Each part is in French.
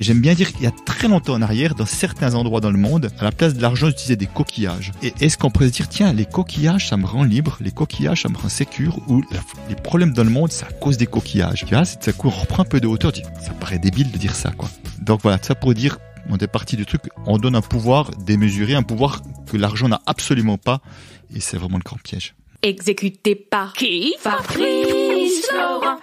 J'aime bien dire qu'il y a très longtemps en arrière, dans certains endroits dans le monde, à la place de l'argent, j'utilisais des coquillages. Et est-ce qu'on pourrait se dire, tiens, les coquillages, ça me rend libre, les coquillages, ça me rend sécure, ou les problèmes dans le monde, ça cause des coquillages. Tu vois, c'est coup, on reprend un peu de hauteur, ça paraît débile de dire ça, quoi. Donc voilà, ça pour dire, on est parti du truc, on donne un pouvoir démesuré, un pouvoir que l'argent n'a absolument pas, et c'est vraiment le grand piège. Exécuté par qui Fabrice Laurent.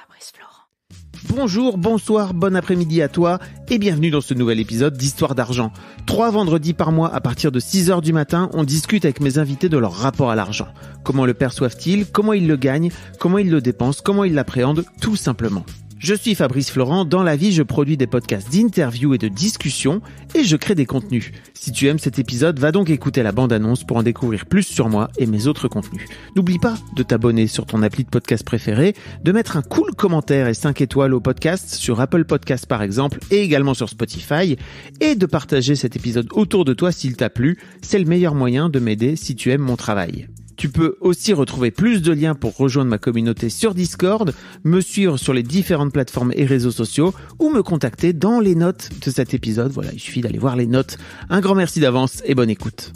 Bonjour, bonsoir, bon après-midi à toi et bienvenue dans ce nouvel épisode d'Histoire d'argent. Trois vendredis par mois à partir de 6h du matin, on discute avec mes invités de leur rapport à l'argent. Comment le perçoivent-ils, comment ils le gagnent, comment ils le dépensent, comment ils l'appréhendent, tout simplement. Je suis Fabrice Florent, dans la vie je produis des podcasts d'interviews et de discussions et je crée des contenus. Si tu aimes cet épisode, va donc écouter la bande-annonce pour en découvrir plus sur moi et mes autres contenus. N'oublie pas de t'abonner sur ton appli de podcast préféré, de mettre un cool commentaire et 5 étoiles au podcast sur Apple Podcasts par exemple et également sur Spotify et de partager cet épisode autour de toi s'il t'a plu. C'est le meilleur moyen de m'aider si tu aimes mon travail. Tu peux aussi retrouver plus de liens pour rejoindre ma communauté sur Discord, me suivre sur les différentes plateformes et réseaux sociaux ou me contacter dans les notes de cet épisode. Voilà, il suffit d'aller voir les notes. Un grand merci d'avance et bonne écoute.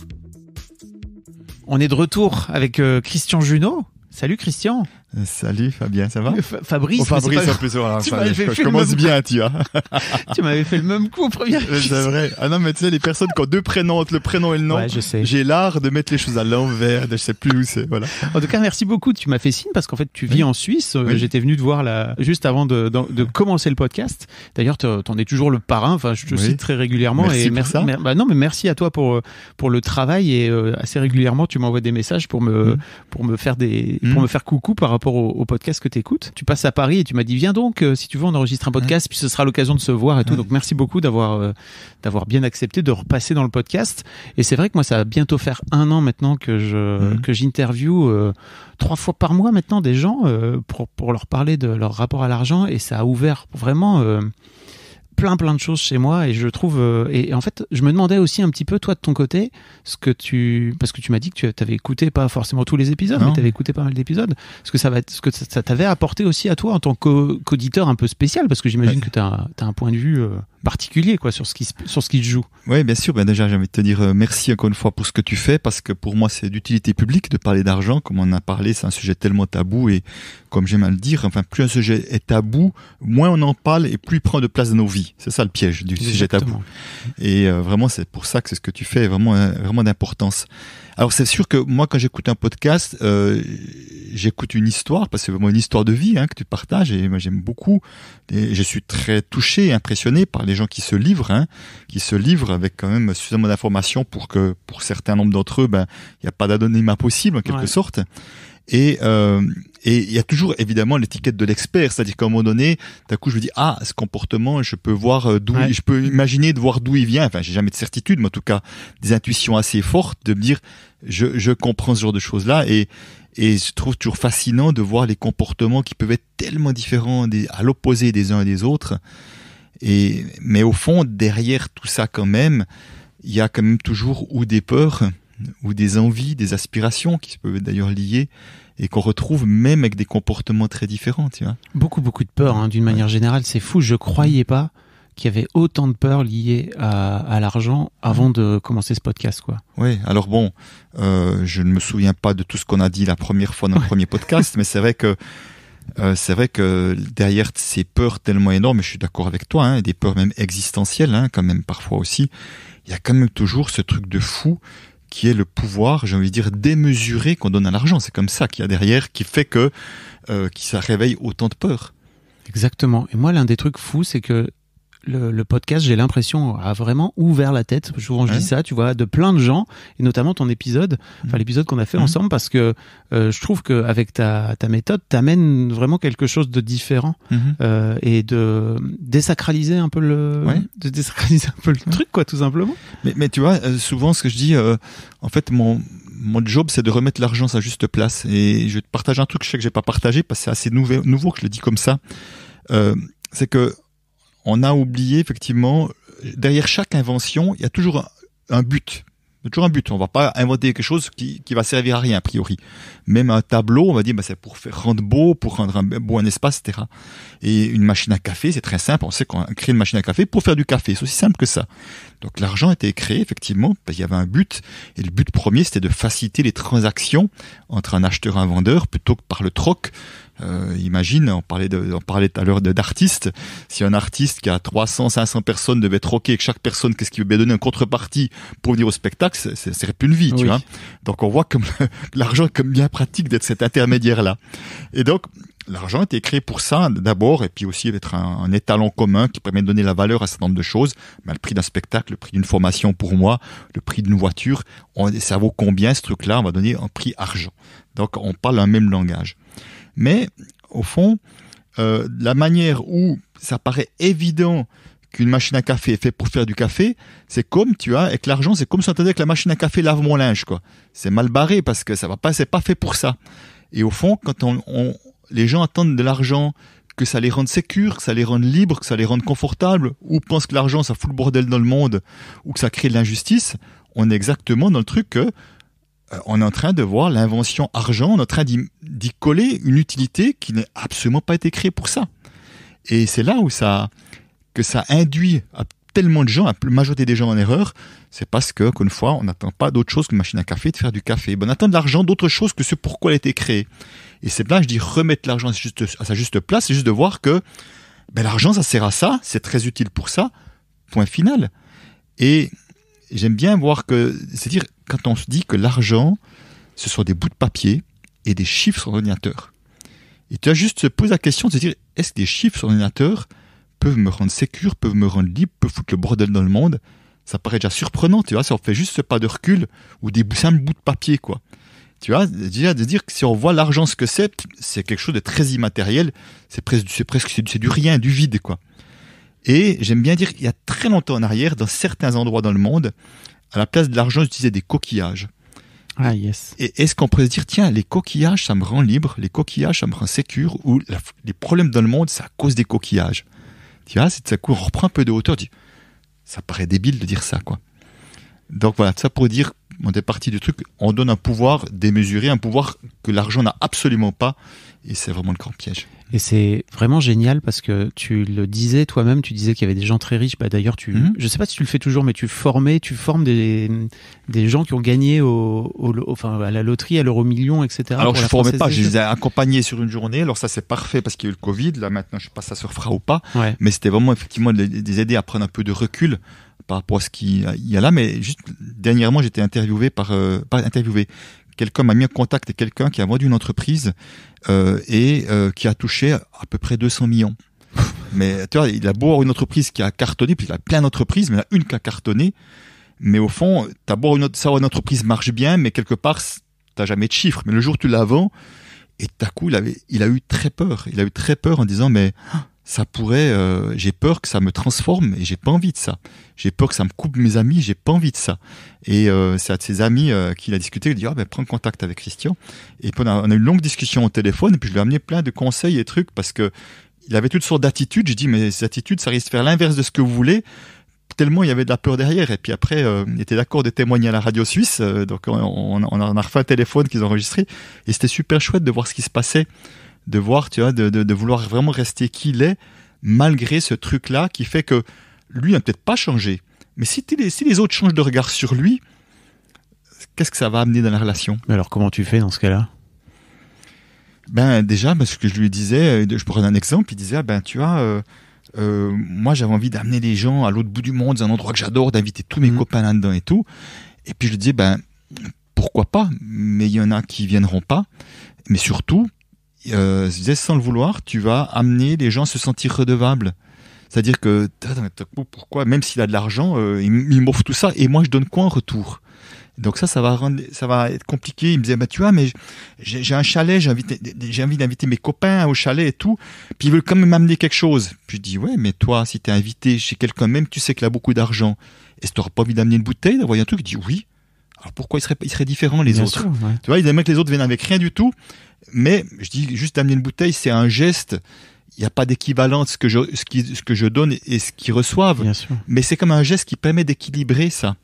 On est de retour avec euh, Christian Junot. Salut Christian. Euh, salut Fabien, ça va euh, Fabrice, oh, Fabrice je, commence bien, tu vois. tu m'avais fait le même coup au premier. Euh, c'est vrai. Ah non, mais tu sais, les personnes qui ont deux prénoms, entre le prénom et le nom, je sais. j'ai l'art de mettre les choses à l'envers, je sais plus où c'est. Voilà. En tout cas, merci beaucoup, tu m'as fait signe parce qu'en fait, tu vis en Suisse. J'étais venu te voir là, juste avant de, de, ah. commencer le podcast. D'ailleurs, tu en es toujours le parrain, enfin, je te cite très régulièrement. Merci et merci, bah non, mais merci à toi pour, pour le travail et assez régulièrement, tu m'envoies des messages pour me, mm. pour me faire des, pour mm. me faire coucou par rapport au, podcast que tu écoutes. Tu passes à Paris et tu m'as dit viens donc euh, si tu veux on enregistre un podcast puis ce sera l'occasion de se voir et tout. Donc merci beaucoup d'avoir euh, d'avoir bien accepté de repasser dans le podcast. Et c'est vrai que moi ça va bientôt faire un an maintenant que je que j'interview euh, trois fois par mois maintenant des gens pour pour leur parler de leur rapport à l'argent et ça a ouvert vraiment plein plein de choses chez moi et je trouve euh, et, en fait je me demandais aussi un petit peu toi de ton côté ce que tu parce que tu m'as dit que tu avais écouté pas forcément tous les épisodes mais tu avais écouté pas mal d'épisodes ce que ça va ce que ça, t'avait apporté aussi à toi en tant qu'auditeur un peu spécial parce que j'imagine que tu as, un point de vue euh, particulier quoi sur ce qui sur ce qui se joue. Oui, bien sûr. Ben déjà, j'ai envie de te dire euh, merci encore une fois pour ce que tu fais parce que pour moi, c'est d'utilité publique de parler d'argent. Comme on en a parlé, c'est un sujet tellement tabou et comme j'aime à le dire, enfin, plus un sujet est tabou, moins on en parle et plus il prend de place dans nos vies. C'est ça le piège du sujet tabou. Et euh, vraiment, c'est pour ça que c'est ce que tu fais vraiment euh, vraiment d'importance. Alors c'est sûr que moi quand j'écoute un podcast, euh, j'écoute une histoire parce que c'est vraiment une histoire de vie hein, que tu partages et moi j'aime beaucoup. Et je suis très touché, et impressionné par les gens qui se livrent, hein, qui se livrent avec quand même suffisamment d'informations pour que pour certains nombre d'entre eux, ben il n'y a pas d'anonymat possible en quelque sorte. Euh, et il y a toujours évidemment l'étiquette de l'expert, c'est-à-dire qu'à un moment donné, d'un coup je me dis ah ce comportement, je peux voir euh, d'où, je peux imaginer de voir d'où il vient. Enfin, j'ai jamais de certitude, mais en tout cas des intuitions assez fortes de me dire je je comprends ce genre de choses là et et je trouve toujours fascinant de voir les comportements qui peuvent être tellement différents à l'opposé des uns et des autres. Et mais au fond derrière tout ça quand même, il y a quand même toujours ou des peurs ou des envies, des aspirations qui se peuvent d'ailleurs lier et qu'on retrouve même avec des comportements très différents, tu vois. Beaucoup, beaucoup de peur, hein, d'une manière générale, c'est fou. Je croyais pas qu'il y avait autant de peur liée à, l'argent avant de commencer ce podcast, quoi. Oui, alors bon, euh, je ne me souviens pas de tout ce qu'on a dit la première fois dans le premier podcast, mais c'est vrai que euh, c'est vrai que derrière ces peurs tellement énormes, je suis d'accord avec toi, hein, des peurs même existentielles, hein, quand même parfois aussi, il y a quand même toujours ce truc de fou qui est le pouvoir, j'ai envie de dire, démesuré qu'on donne à l'argent. C'est comme ça qu'il y a derrière, qui fait que, euh, qui ça réveille autant de peur. Exactement. Et moi, l'un des trucs fous, c'est que le, podcast, j'ai l'impression, a vraiment ouvert la tête. Souvent, je dis ça, tu vois, de plein de gens, et notamment ton épisode, enfin mm. l'épisode qu'on a fait mm. ensemble, parce que euh, je trouve qu'avec ta, ta méthode, t'amènes vraiment quelque chose de différent mm-hmm. euh, et de désacraliser un peu le, un peu le truc, quoi, tout simplement. Mais, tu vois, euh, souvent, ce que je dis, en fait, mon mon job, c'est de remettre l'argent à sa juste place. Et je vais te partager un truc, je sais que j'ai pas partagé, parce que c'est assez nouveau, nouveau que je le dis comme ça. c'est que on a oublié effectivement, derrière chaque invention, il y a toujours un, but. toujours un but. On va pas inventer quelque chose qui, qui va servir à rien, a priori. Même un tableau, on va dire, bah, c'est pour faire, rendre beau, pour rendre beau un espace, etc. Et une machine à café, c'est très simple. On sait qu'on crée une machine à café pour faire du café. C'est aussi simple que ça. Donc l'argent était créé effectivement parce qu'il y avait un but, et le but premier c'était de faciliter les transactions entre un acheteur et un vendeur plutôt que par le troc. Euh, imagine, on parlait, de, on parlait tout à l'heure d'artistes. Si un artiste qui a 300, 500 personnes devait troquer avec chaque personne, qu'est-ce qu'il devait donner en contrepartie pour venir au spectacle, ce serait plus une vie, tu vois. Donc on voit comme l'argent est comme bien pratique d'être cet intermédiaire-là. Et donc, l'argent a été créé pour ça d'abord, et puis aussi d'être un, étalon commun qui permet de donner la valeur à un certain nombre de choses. le prix d'un spectacle, le prix d'une formation pour moi, le prix d'une voiture, on, ça vaut combien ce truc-là On va donner un prix argent. Donc on parle un même langage. Mais au fond, euh, la manière où ça paraît évident qu'une machine à café est faite pour faire du café, c'est comme tu as avec l'argent, c'est comme si on te disait que la machine à café lave mon linge quoi. C'est mal barré parce que ça va pas, c'est pas fait pour ça. Et au fond, quand on, on, les gens attendent de l'argent que ça les rende sécures, que ça les rende libres, que ça les rende confortables, ou pensent que l'argent, ça fout le bordel dans le monde, ou que ça crée de l'injustice, on est exactement dans le truc que euh, on est en train de voir l'invention argent, on est en train d'y coller une utilité qui n'a absolument pas été créée pour ça. Et c'est là où ça que ça induit tellement de gens, la majorité des gens en erreur, c'est parce que, qu'une fois, on n'attend pas d'autre chose qu'une machine à café de faire du café. Ben, on attend de l'argent d'autre chose que ce pourquoi elle a été créée. Et c'est là, je dis remettre l'argent à, sa juste place, c'est juste de voir que ben, l'argent, ça sert à ça, c'est très utile pour ça, point final. Et j'aime bien voir que, c'est-à-dire, quand on se dit que l'argent, ce sont des bouts de papier et des chiffres sur ordinateur, Et tu as juste se poser la question de se dire, est-ce que des chiffres sur ordinateur peuvent me rendre sécure, peuvent me rendre libre, peuvent foutre le bordel dans le monde. Ça paraît déjà surprenant, tu vois, si on fait juste ce pas de recul ou des simples bouts de papier, quoi. Tu vois, déjà de dire que si on voit l'argent ce que c'est, c'est quelque chose de très immatériel, c'est presque, du rien, du vide, quoi. Et j'aime bien dire qu'il y a très longtemps en arrière, dans certains endroits dans le monde, à la place de l'argent, ils utilisaient des coquillages. Ah, yes. Et est-ce qu'on pourrait se dire, tiens, les coquillages, ça me rend libre, les coquillages, ça me rend sécure, ou les problèmes dans le monde, c'est à cause des coquillages tu vois, ah, c'est de sa cour, reprend un peu de hauteur, ça paraît débile de dire ça, quoi. Donc voilà, ça pour dire on est parti du truc, on donne un pouvoir démesuré, un pouvoir que l'argent n'a absolument pas, et c'est vraiment le grand piège. Et c'est vraiment génial parce que tu le disais toi-même, tu disais qu'il y avait des gens très riches. Bah, d'ailleurs, tu, ne mhm. sais pas si tu le fais toujours, mais tu formais, tu formes des, gens qui ont gagné au, à la loterie, à l'euro million, etc. Alors je ne formais pas, je les ai accompagnés sur une journée. Alors ça c'est parfait parce qu'il y a eu le Covid. Là maintenant, je sais pas si ça se refera ou pas, mais c'était vraiment effectivement de les aider à prendre un peu de recul par rapport à ce qu'il y a là. Mais juste dernièrement, j'étais interviewé par, euh, interviewé, quelqu'un m'a mis en contact avec quelqu'un qui a vendu une entreprise euh, et euh, qui a touché à peu près 200 millions. mais tu vois, il a beau avoir une entreprise qui a cartonné, puis il a plein d'entreprises, mais il y en a une qui a cartonné. Mais au fond, t'as beau une autre, une entreprise marche bien, mais quelque part, t'as jamais de chiffres. Mais le jour où tu la vends, et d'un coup, il, avait, il a eu très peur. Il a eu très peur en disant, mais ah, ça pourrait, euh, j'ai peur que ça me transforme et j'ai pas envie de ça. J'ai peur que ça me coupe mes amis, j'ai pas envie de ça. Et euh, c'est à de ses amis euh, qu'il a discuté, il dit ah ben prends contact avec Christian. Et puis on a, eu une longue discussion au téléphone et puis je lui ai amené plein de conseils et trucs parce que il avait toutes sortes d'attitudes. J'ai dit mais ces attitudes ça risque de faire l'inverse de ce que vous voulez tellement il y avait de la peur derrière. Et puis après, euh, il était d'accord de témoigner à la radio suisse. Euh, donc on, on, on, a refait un téléphone qu'ils ont enregistré. Et c'était super chouette de voir ce qui se passait de voir, tu vois, de, vouloir vraiment rester qui il est, malgré ce truc-là qui fait que lui n'a peut-être pas changé. Mais si, les, si les autres changent de regard sur lui, qu'est-ce que ça va amener dans la relation Alors comment tu fais dans ce cas-là ben déjà, parce que je lui disais, euh, je donner un exemple, il disait, ah ben tu vois, euh, euh, moi j'avais envie d'amener les gens à l'autre bout du monde, un endroit que j'adore, d'inviter tous mes mhm. copains là-dedans et tout. Et puis je lui dis, ben pourquoi pas, mais il y en a qui viendront pas. Mais surtout, euh, sans le vouloir, tu vas amener les gens à se sentir redevables. C'est-à-dire que, oh, pourquoi, même s'il a de l'argent, euh, il, m'offre tout ça, et moi je donne quoi en retour donc ça, ça va, rendre, ça va être compliqué. Il me disait, bah, tu vois, mais j'ai un chalet, j'ai envie d'inviter mes copains au chalet et tout. Puis ils veulent quand même m'amener quelque chose. Puis je dis, ouais, mais toi, si t'es invité chez quelqu'un, même tu sais qu'il a beaucoup d'argent, est-ce que t'auras pas envie d'amener une bouteille, d'envoyer un truc Il dit, oui. Alors pourquoi ils seraient, ils différents les autres Tu vois, il que les autres viennent avec rien du tout, mais je dis juste d'amener une bouteille, c'est un geste. Il n'y a pas d'équivalent de ce que je, ce, que je donne et ce qu'ils reçoivent. Mais c'est comme un geste qui permet d'équilibrer ça.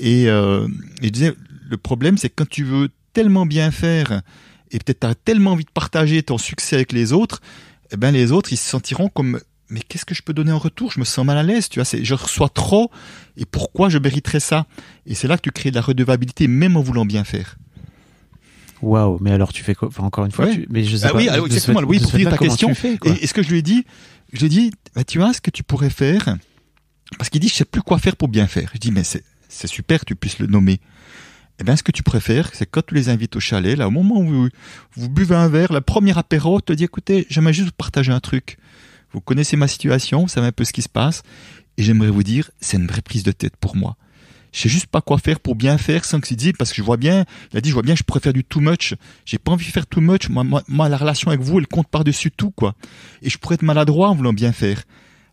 Et, euh, je disais, le problème, c'est quand tu veux tellement bien faire et peut-être tu as tellement envie de partager ton succès avec les autres, eh ben les autres, ils se sentiront comme mais qu'est-ce que je peux donner en retour Je me sens mal à l'aise, tu vois. Je reçois trop, et pourquoi je mériterais ça Et c'est là que tu crées de la redevabilité, même en voulant bien faire. Waouh Mais alors tu fais quoi Encore une fois, tu... mais je sais ah pas. Ah oui, exactement. oui, question. Fais, ce que je lui ai dit, je lui ai dit, bah, tu vois, ce que tu pourrais faire, parce qu'il dit, je sais plus quoi faire pour bien faire. Je dis, mais c'est super, tu puisses le nommer. Eh bien, ce que tu préfères, c'est quand tu les invites au chalet, là, au moment où vous, buvez un verre, la première apéro, te dit, écoutez, j'aimerais juste partager un truc vous connaissez ma situation, vous savez un peu ce qui se passe, et j'aimerais vous dire, c'est une vraie prise de tête pour moi. Je sais juste pas quoi faire pour bien faire sans que dit parce que je vois bien, il a dit, je vois bien, je pourrais faire du too much. J'ai pas envie de faire too much. Moi, la relation avec vous, elle compte par-dessus tout, quoi. Et je pourrais être maladroit en voulant bien faire.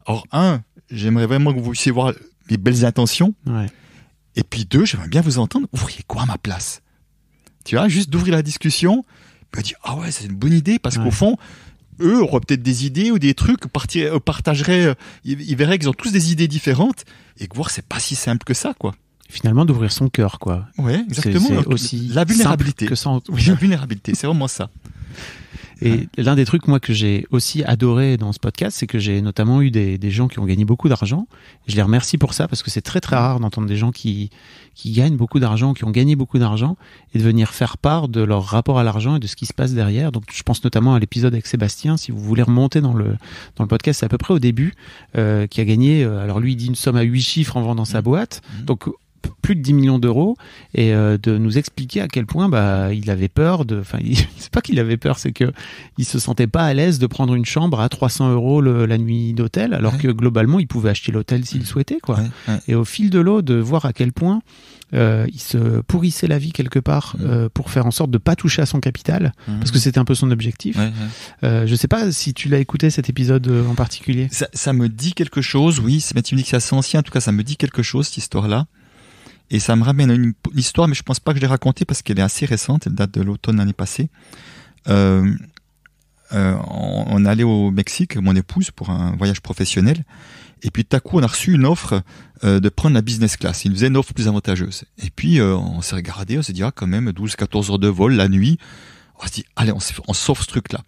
Or, un, j'aimerais vraiment que vous puissiez voir mes belles intentions. Et puis deux, j'aimerais bien vous entendre. Ouvriez quoi à ma place Tu vois, juste d'ouvrir la discussion. Il dit, ah ouais, c'est une bonne idée parce qu'au fond, eux auraient peut-être des idées ou des trucs, euh, partageraient, euh, ils, verraient qu'ils ont tous des idées différentes et que voir c'est pas si simple que ça, quoi finalement d'ouvrir son cœur quoi. Ouais, exactement. aussi la vulnérabilité que la vulnérabilité, c'est vraiment ça. Et l'un des trucs, moi, que j'ai aussi adoré dans ce podcast, c'est que j'ai notamment eu des, gens qui ont gagné beaucoup d'argent. Je les remercie pour ça parce que c'est très très rare d'entendre des gens qui, qui gagnent beaucoup d'argent, qui ont gagné beaucoup d'argent et de venir faire part de leur rapport à l'argent et de ce qui se passe derrière. Donc, je pense notamment à l'épisode avec Sébastien. Si vous voulez remonter dans le, dans le podcast, c'est à peu près au début, euh, qui a gagné, euh, alors lui, il dit une somme à huit chiffres en vendant sa mmh. boîte. Mmh. Donc, plus de 10 millions d'euros et euh, de nous expliquer à quel point bah, il avait peur de. Enfin, c'est pas qu'il avait peur, c'est que il se sentait pas à l'aise de prendre une chambre à 300 euros la nuit d'hôtel, alors que globalement, il pouvait acheter l'hôtel s'il souhaitait, quoi. Et au fil de l'eau, de voir à quel point euh, il se pourrissait la vie quelque part euh, pour faire en sorte de pas toucher à son capital, parce que c'était un peu son objectif. Euh, je sais pas si tu l'as écouté cet épisode en particulier. Ça, me dit quelque chose, oui. c'est tu me dis que c'est assez ancien, en tout cas, ça me dit quelque chose cette histoire-là. Et ça me ramène à une histoire, mais je ne pense pas que je l'ai racontée parce qu'elle est assez récente, elle date de l'automne l'année passée. Euh, euh, on, allait au Mexique, mon épouse, pour un voyage professionnel. Et puis, tout à coup, on a reçu une offre euh, de prendre la business class. Ils nous faisait une offre plus avantageuse. Et puis, on s'est regardé, on s'est dit, ah, quand même, 12-14 heures de vol la nuit. On s'est dit, allez, on, on sauve ce truc-là.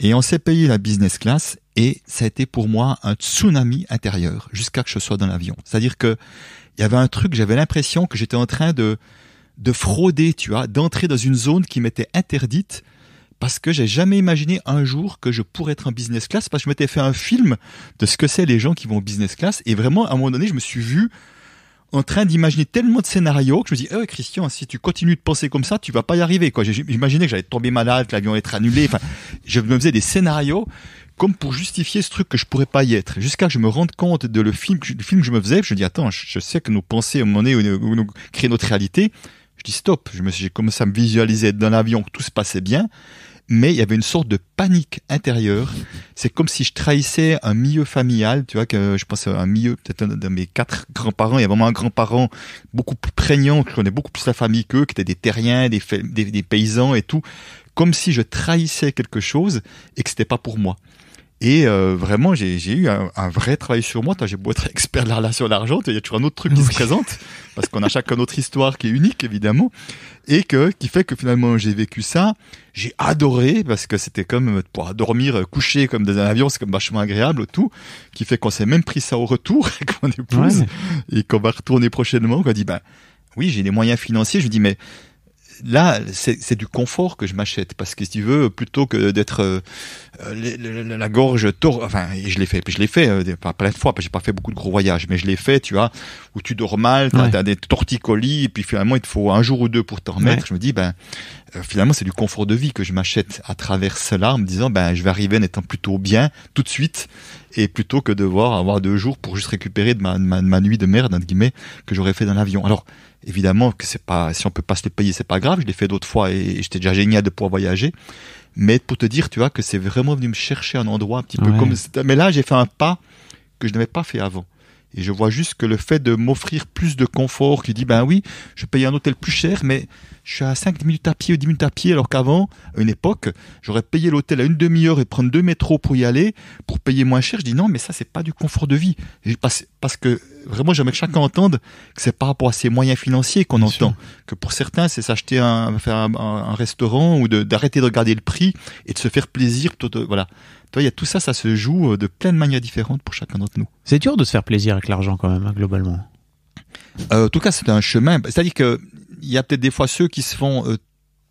Et on s'est payé la business class et ça a été pour moi un tsunami intérieur jusqu'à que je sois dans l'avion. C'est-à-dire que il y avait un truc, j'avais l'impression que j'étais en train de, de frauder, tu vois, d'entrer dans une zone qui m'était interdite parce que j'ai jamais imaginé un jour que je pourrais être en business class parce que je m'étais fait un film de ce que c'est les gens qui vont en business class et vraiment à un moment donné je me suis vu en train d'imaginer tellement de scénarios que je me dis eh Christian si tu continues de penser comme ça tu vas pas y arriver quoi j'imaginais que j'allais tomber malade que l'avion allait être annulé enfin je me faisais des scénarios comme pour justifier ce truc que je pourrais pas y être. Jusqu'à que je me rende compte de le film, du film que je me faisais, je dis attends, je sais que nos pensées, au moment où notre réalité. Je dis stop. Je j'ai commencé à me visualiser dans l'avion, que tout se passait bien. Mais il y avait une sorte de panique intérieure. C'est comme si je trahissais un milieu familial, tu vois, que je pense à un milieu, peut-être un de mes quatre grands-parents. Il y a vraiment un grand-parent beaucoup plus prégnant, que je connais beaucoup plus la famille qu'eux, qui étaient des terriens, des, des paysans et tout comme si je trahissais quelque chose et que c'était pas pour moi. Et euh, vraiment, j'ai eu un, vrai travail sur moi. J'ai beau être expert de la relation à l'argent, il y a toujours un autre truc qui se présente, parce qu'on a chacun notre histoire qui est unique, évidemment, et que qui fait que finalement j'ai vécu ça. J'ai adoré, parce que c'était comme euh, pour dormir euh, coucher comme dans un avion, c'est comme vachement agréable, tout, qui fait qu'on s'est même pris ça au retour avec mon épouse, et qu'on va retourner prochainement, a dit, ben oui, j'ai les moyens financiers, je dis, mais là, c'est du confort que je m'achète parce que si tu veux, plutôt que d'être euh, la gorge tord, enfin, je l'ai fait, je l'ai fait euh, pas plein de fois, j'ai pas fait beaucoup de gros voyages, mais je l'ai fait, tu vois, où tu dors mal, t'as as des torticolis, et puis finalement il te faut un jour ou deux pour te remettre. Je me dis, ben euh, finalement c'est du confort de vie que je m'achète à travers cela, en me disant, ben je vais arriver en étant plutôt bien tout de suite, et plutôt que de devoir avoir deux jours pour juste récupérer de ma, nuit de merde, entre guillemets, que j'aurais fait dans l'avion. Alors, évidemment que c'est pas, si on peut pas se les payer, c'est pas grave, je l'ai fait d'autres fois et, j'étais déjà génial de pouvoir voyager. Mais pour te dire, tu vois, que c'est vraiment venu me chercher un endroit un petit peu comme, mais là, j'ai fait un pas que je n'avais pas fait avant. Et je vois juste que le fait de m'offrir plus de confort, qui dit, ben oui, je paye un hôtel plus cher, mais je suis à 5 minutes à pied ou 10 minutes à pied, alors qu'avant, à une époque, j'aurais payé l'hôtel à une demi-heure et prendre deux métros pour y aller, pour payer moins cher. Je dis non, mais ça, c'est pas du confort de vie. Parce, que vraiment, j'aimerais que chacun entende que c'est par rapport à ses moyens financiers qu'on entend. Que pour certains, c'est s'acheter un, restaurant ou d'arrêter de, regarder le prix et de se faire plaisir. Euh, voilà. Toi, il y a tout ça, ça se joue euh, de plein de manières différentes pour chacun d'entre nous. C'est dur de se faire plaisir avec l'argent quand même, hein, globalement. Euh, en tout cas, c'est un chemin. C'est-à-dire que il y a peut-être des fois ceux qui se font euh,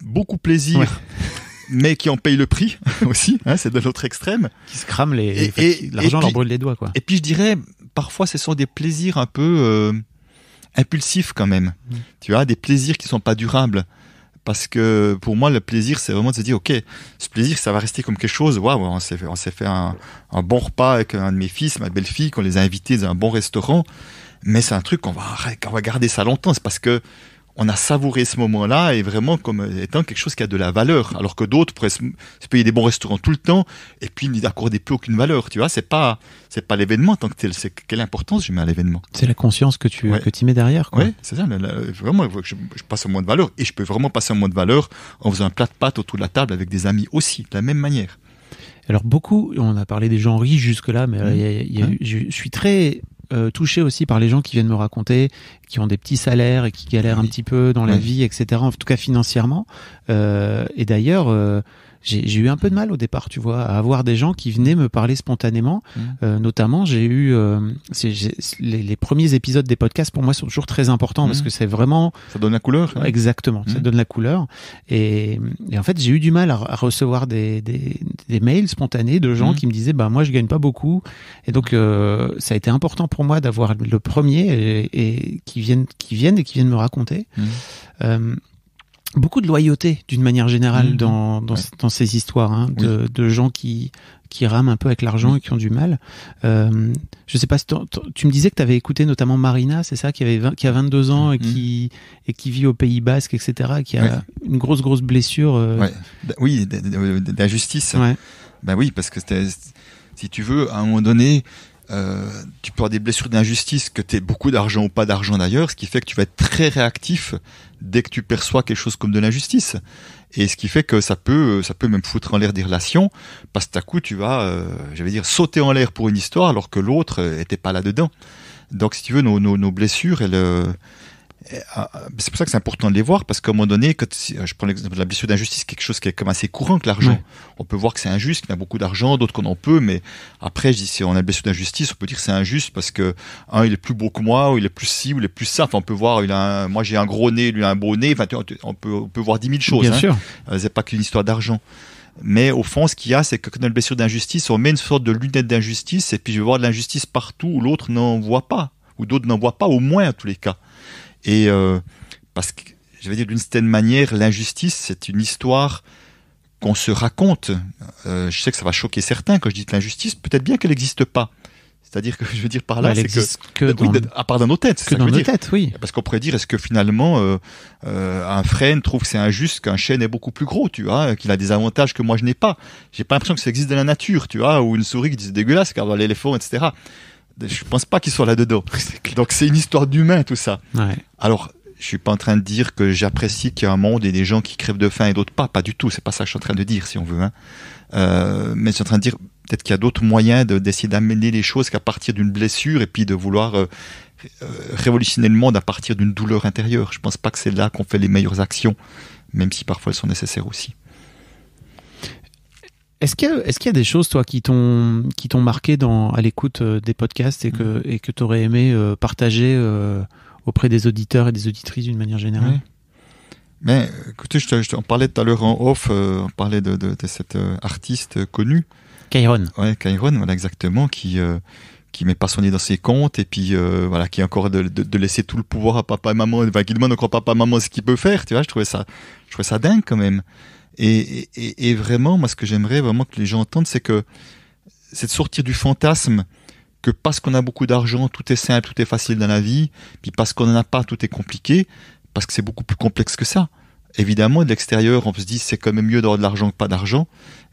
beaucoup plaisir. mais qui en payent le prix aussi, hein, c'est de l'autre extrême. Qui se crament les, l'argent leur brûle les doigts quoi. Et puis je dirais, parfois ce sont des plaisirs un peu euh, impulsifs quand même. Mm. Tu vois, des plaisirs qui sont pas durables. Parce que pour moi, le plaisir, c'est vraiment de se dire, ok, ce plaisir, ça va rester comme quelque chose. Waouh, on s'est fait, on s'est fait un, un, bon repas avec un de mes fils, ma belle-fille, qu'on les a invités dans un bon restaurant. Mais c'est un truc qu'on va, qu'on va garder ça longtemps. C'est parce que on a savouré ce moment-là et vraiment comme euh, étant quelque chose qui a de la valeur, alors que d'autres pourraient se, payer des bons restaurants tout le temps et puis n'y accorder plus aucune valeur. Tu vois, c'est pas c'est pas l'événement tant que C'est quelle importance je mets à l'événement. C'est la conscience que tu que tu mets derrière. Quoi. c'est ça. vraiment, je, passe un moins de valeur et je peux vraiment passer un moment de valeur en faisant un plat de pâtes autour de la table avec des amis aussi, de la même manière. Alors beaucoup, on a parlé des gens riches jusque là, mais je suis très euh, touché aussi par les gens qui viennent me raconter, qui ont des petits salaires et qui galèrent un petit peu dans la vie, etc. En tout cas financièrement. Euh, et d'ailleurs, euh, j'ai eu un peu de mal au départ, tu vois, à avoir des gens qui venaient me parler spontanément. Mmh. Euh, notamment, j'ai eu euh, les, les, premiers épisodes des podcasts pour moi sont toujours très importants parce mmh. que c'est vraiment ça donne la couleur. Hein. Exactement, ça mmh. donne la couleur. Et, et en fait, j'ai eu du mal à, recevoir des, des, des, mails spontanés de gens qui me disaient bah moi je gagne pas beaucoup et donc euh, ça a été important pour moi d'avoir le premier et, et, qui viennent qui viennent et qui viennent me raconter. Euh, beaucoup de loyauté d'une manière générale mmh, mmh. dans, ces histoires hein, de, gens qui qui rament un peu avec l'argent mmh. et qui ont du mal. Je euh, je sais pas si tu me disais que tu avais écouté notamment Marina, c'est ça qui avait qui a 22 ans et qui et qui vit au Pays Basque etc. qui a une grosse grosse blessure. Euh. Bah, oui, de, la justice. Bah oui parce que si tu veux à un moment donné euh, tu peux avoir des blessures d'injustice, que tu aies beaucoup d'argent ou pas d'argent d'ailleurs, ce qui fait que tu vas être très réactif dès que tu perçois quelque chose comme de l'injustice. Et ce qui fait que ça peut, euh, ça peut même foutre en l'air des relations, parce que d'un coup, tu vas, euh, je vais dire, sauter en l'air pour une histoire alors que l'autre était pas là-dedans. Donc, si tu veux, nos, nos, nos blessures, elles, euh, ah, ah, c'est pour ça que c'est important de les voir, parce qu'à un moment donné, quand, euh, je prends l'exemple de la blessure d'injustice, quelque chose qui est comme assez courant que l'argent. On peut voir que c'est injuste, qu'on a beaucoup d'argent, d'autres qu'on en peut, mais après, si on a une blessure d'injustice, on peut dire que c'est injuste parce que un, il est plus beau que moi, ou il est plus ci, ou il est plus ça. Enfin, on peut voir, il a moi j'ai un gros nez, lui a un beau nez. Enfin, on peut, peut voir dix mille choses. Hein. sûr. Euh, c'est pas qu'une histoire d'argent. Mais au fond, ce qu'il y a, c'est que quand on a une blessure d'injustice, on met une sorte de lunette d'injustice, et puis je vais voir de l'injustice partout où l'autre n'en voit pas, ou d'autres n'en voient pas, au moins à tous les cas. Et euh, parce que, je vais dire d'une certaine manière, l'injustice, c'est une histoire qu'on se raconte. Euh, je sais que ça va choquer certains quand je dis que l'injustice, peut-être bien qu'elle n'existe pas. C'est-à-dire que je veux dire par là, c'est que, à part dans nos têtes, que que oui. Parce qu'on pourrait dire est-ce que finalement euh, un frêne trouve que c'est injuste qu'un chêne est beaucoup plus gros, tu vois, qu'il a des avantages que moi je n'ai pas. J'ai pas l'impression que ça existe dans la nature, tu vois, ou une souris qui dit dégueulasse car voilà l'éléphant, etc je pense pas qu'ils soit là dedans. Donc c'est une histoire d'humain tout ça. Alors je suis pas en train de dire que j'apprécie qu'il y a un monde et des gens qui crèvent de faim et d'autres pas, pas du tout. C'est pas ça que je suis en train de dire si on veut. Hein. Euh, mais je suis en train de dire peut-être qu'il y a d'autres moyens d'essayer d'amener les choses qu'à partir d'une blessure et puis de vouloir euh, euh, révolutionner le monde à partir d'une douleur intérieure. Je pense pas que c'est là qu'on fait les meilleures actions, même si parfois elles sont nécessaires aussi. Est-ce qu'il y, a des choses, toi, qui t'ont marqué dans, à l'écoute euh, des podcasts et que mm. et que aimé euh, partager euh, auprès des auditeurs et des auditrices d'une manière générale Mais écoutez, on parlait tout à l'heure en off, on parlait de, cet cette artiste connu. Kairon. Oui, Kairon, voilà exactement, qui ne qui met pas son nez dans ses comptes et puis voilà, qui est encore de, laisser tout le pouvoir à papa et maman, et qui demande encore à papa et maman ce qu'il peut faire, tu vois, je ça, je trouvais ça dingue quand même. Et, et, et, vraiment, moi, ce que j'aimerais vraiment que les gens entendent, c'est que c'est de sortir du fantasme que parce qu'on a beaucoup d'argent, tout est simple, tout est facile dans la vie, puis parce qu'on n'en a pas, tout est compliqué, parce que c'est beaucoup plus complexe que ça. Évidemment, de l'extérieur, on se dit c'est quand même mieux d'avoir de l'argent que pas d'argent,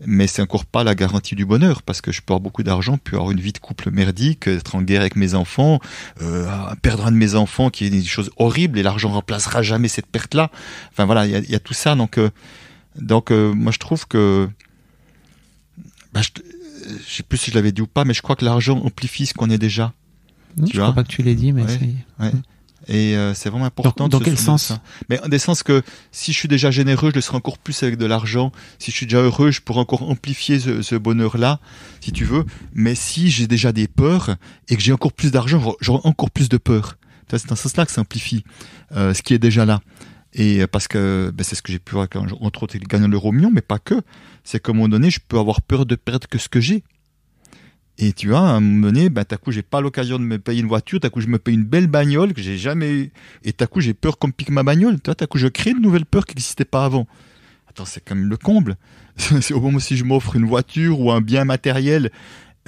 mais c'est encore pas la garantie du bonheur, parce que je peux avoir beaucoup d'argent, puis avoir une vie de couple merdique, être en guerre avec mes enfants, euh, perdre un de mes enfants qui est des choses horribles, et l'argent remplacera jamais cette perte-là. Enfin voilà, il y, a tout ça, donc... Euh, donc euh, moi je trouve que, bah, je, sais plus si je l'avais dit ou pas, mais je crois que l'argent amplifie ce qu'on est déjà. tu je vois crois pas que tu l'aies dit, mais Et euh, c'est vraiment important. Dans, quel sens Mais dans des sens que si je suis déjà généreux, je le serai encore plus avec de l'argent. Si je suis déjà heureux, je pourrai encore amplifier ce, bonheur-là, si tu veux. Mais si j'ai déjà des peurs et que j'ai encore plus d'argent, j'aurai encore plus de peurs. C'est dans ce sens-là que ça amplifie euh, ce qui est déjà là. Et euh, parce que ben, c'est ce que j'ai pu voir entre autres, gagne l'euro million, mais pas que. C'est qu'à un moment donné, je peux avoir peur de perdre que ce que j'ai. Et tu vois, à un moment donné, ben, coup, j'ai pas l'occasion de me payer une voiture, d'un coup, je me paye une belle bagnole que j'ai jamais eue. Et d'un coup, j'ai peur qu'on pique ma bagnole. D'un coup, je crée une nouvelle peur qui n'existait pas avant. Attends, c'est quand même le comble. Au moment où si je m'offre une voiture ou un bien matériel,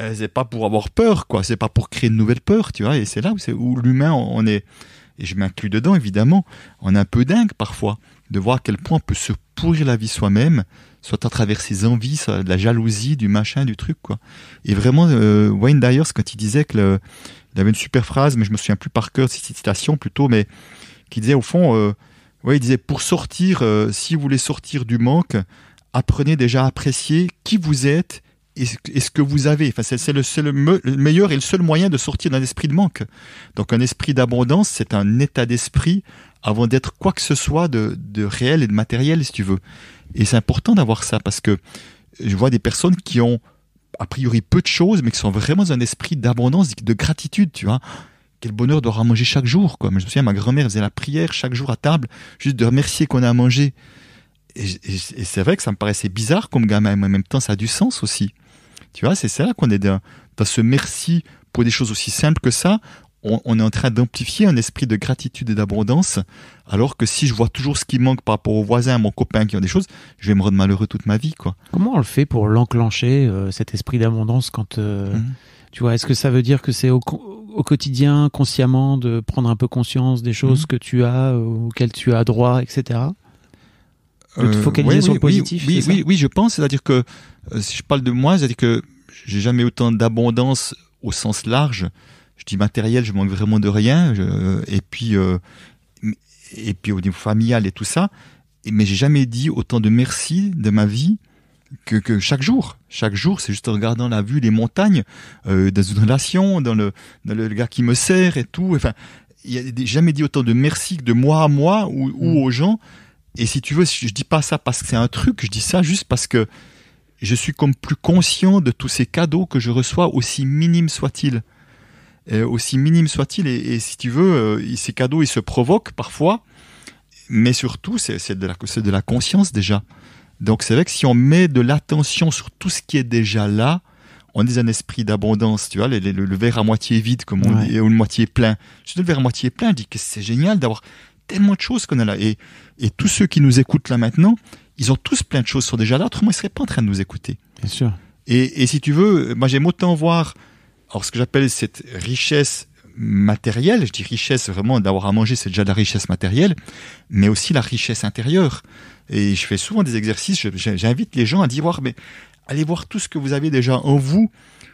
euh, c'est pas pour avoir peur, quoi. C'est pas pour créer une nouvelle peur tu vois. Et c'est là où, où l'humain, on est, et je m'inclus dedans évidemment, en un peu dingue parfois de voir à quel point on peut se pourrir la vie soi-même, soit à travers ses envies, soit de la jalousie, du machin, du truc quoi. Et vraiment, euh, Wayne Dyer, quand il disait que avait une super phrase, mais je me souviens plus par cœur de cette citation plutôt, mais qui disait au fond, euh, il disait pour sortir, euh, si vous voulez sortir du manque, apprenez déjà à apprécier qui vous êtes et ce que vous avez. Enfin, c'est le, meilleur et le seul moyen de sortir d'un esprit de manque. Donc un esprit d'abondance, c'est un état d'esprit avant d'être quoi que ce soit de, réel et de matériel, si tu veux. Et c'est important d'avoir ça parce que je vois des personnes qui ont a priori peu de choses, mais qui sont vraiment dans un esprit d'abondance, de gratitude, tu vois. Quel bonheur d'avoir à manger chaque jour. Quoi. Je me souviens, ma grand-mère faisait la prière chaque jour à table, juste de remercier qu'on a à manger et, c'est vrai que ça me paraissait bizarre comme gamin, mais en même temps, ça a du sens aussi. Tu vois, c'est ça qu'on est dans, dans, ce merci pour des choses aussi simples que ça. On, est en train d'amplifier un esprit de gratitude et d'abondance, alors que si je vois toujours ce qui manque par rapport aux voisins, à mon copain qui ont des choses, je vais me rendre malheureux toute ma vie. quoi. Comment on le fait pour l'enclencher, euh, cet esprit d'abondance, quand. Euh, mhm. Tu vois, est-ce que ça veut dire que c'est au, quotidien, consciemment, de prendre un peu conscience des choses mhm. que tu as, euh, auxquelles tu as droit, etc. De te euh, focaliser sur oui, le positif. Oui, je pense. C'est-à-dire que, euh, si je parle de moi, c'est-à-dire que j'ai jamais autant d'abondance au sens large. Je dis matériel, je manque vraiment de rien. Euh, et puis, et puis au niveau familial et tout ça. Mais j'ai jamais dit autant de merci de ma vie que, chaque jour. Chaque jour, c'est juste en regardant la vue, les montagnes, dans une relation, dans le, dans le gars qui me sert et tout. Enfin, il n'y a jamais dit autant de merci que de moi à moi ou mm. aux gens et si tu veux, je dis pas ça parce que c'est un truc, je dis ça juste parce que je suis comme plus conscient de tous ces cadeaux que je reçois, aussi minimes soient-ils. Euh, aussi minimes soient-ils, et, si tu veux, euh, ces cadeaux, ils se provoquent parfois, mais surtout, c'est de, la, de la conscience déjà. Donc c'est vrai que si on met de l'attention sur tout ce qui est déjà là, on est un esprit d'abondance, tu vois, le, verre à moitié vide, comme on dit, ou le moitié plein. Je dis le verre à moitié plein, je dis que c'est génial d'avoir tellement de choses qu'on a là. Et, et tous ceux qui nous écoutent là maintenant, ils ont tous plein de choses sur déjà là, autrement ils seraient pas en train de nous écouter. Bien sûr. Et, si tu veux, moi j'aime autant voir, alors ce que j'appelle cette richesse matérielle, je dis richesse vraiment d'avoir à manger, c'est déjà de la richesse matérielle, mais aussi la richesse intérieure. Et je fais souvent des exercices, j'invite les gens à dire, voir, mais allez voir tout ce que vous avez déjà en vous,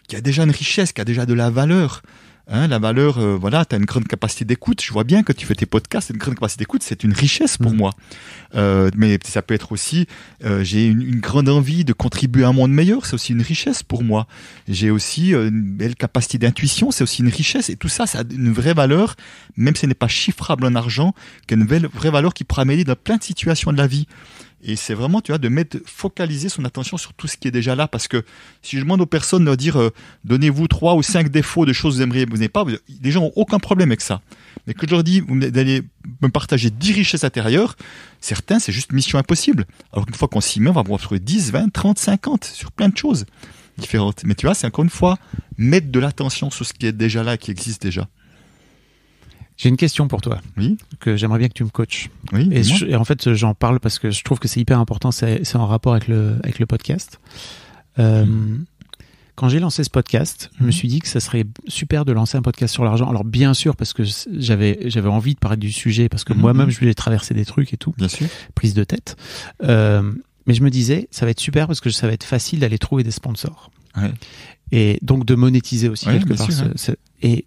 qui a déjà une richesse, qui a déjà de la valeur. Hein, la valeur, euh, voilà, tu as une grande capacité d'écoute. Je vois bien que tu fais tes podcasts, une grande capacité d'écoute, c'est une richesse pour mm. moi. Euh, mais ça peut être aussi, euh, j'ai une, grande envie de contribuer à un monde meilleur, c'est aussi une richesse pour moi. J'ai aussi une belle capacité d'intuition, c'est aussi une richesse. Et tout ça, ça une vraie valeur, même si ce n'est pas chiffrable en argent, qu'une vraie valeur qui pourra m'aider dans plein de situations de la vie. Et c'est vraiment, tu vois, de mettre, focaliser son attention sur tout ce qui est déjà là. Parce que si je demande aux personnes de dire, euh, donnez-vous trois ou cinq défauts de choses que vous aimeriez, vous n'aimez pas, les gens n'ont aucun problème avec ça. Mais que je leur dis, vous me partager 10 richesses intérieures, certains, c'est juste mission impossible. Alors qu'une fois qu'on s'y met, on va pouvoir trouver 10, 20, 30, 50 sur plein de choses différentes. Mais tu vois, c'est encore une fois, mettre de l'attention sur ce qui est déjà là, qui existe déjà. J'ai une question pour toi. Oui. Que j'aimerais bien que tu me coaches. Oui. Et, en fait, j'en parle parce que je trouve que c'est hyper important. C'est en rapport avec le, avec le podcast. Euh, quand j'ai lancé ce podcast, je me mhm. suis dit que ça serait super de lancer un podcast sur l'argent. Alors bien sûr, parce que j'avais j'avais envie de parler du sujet, parce que mhm. moi-même je voulais traverser des trucs et tout, bien sûr. prise de tête. Euh, mais je me disais, ça va être super parce que ça va être facile d'aller trouver des sponsors. Et donc de monétiser aussi quelque part. Et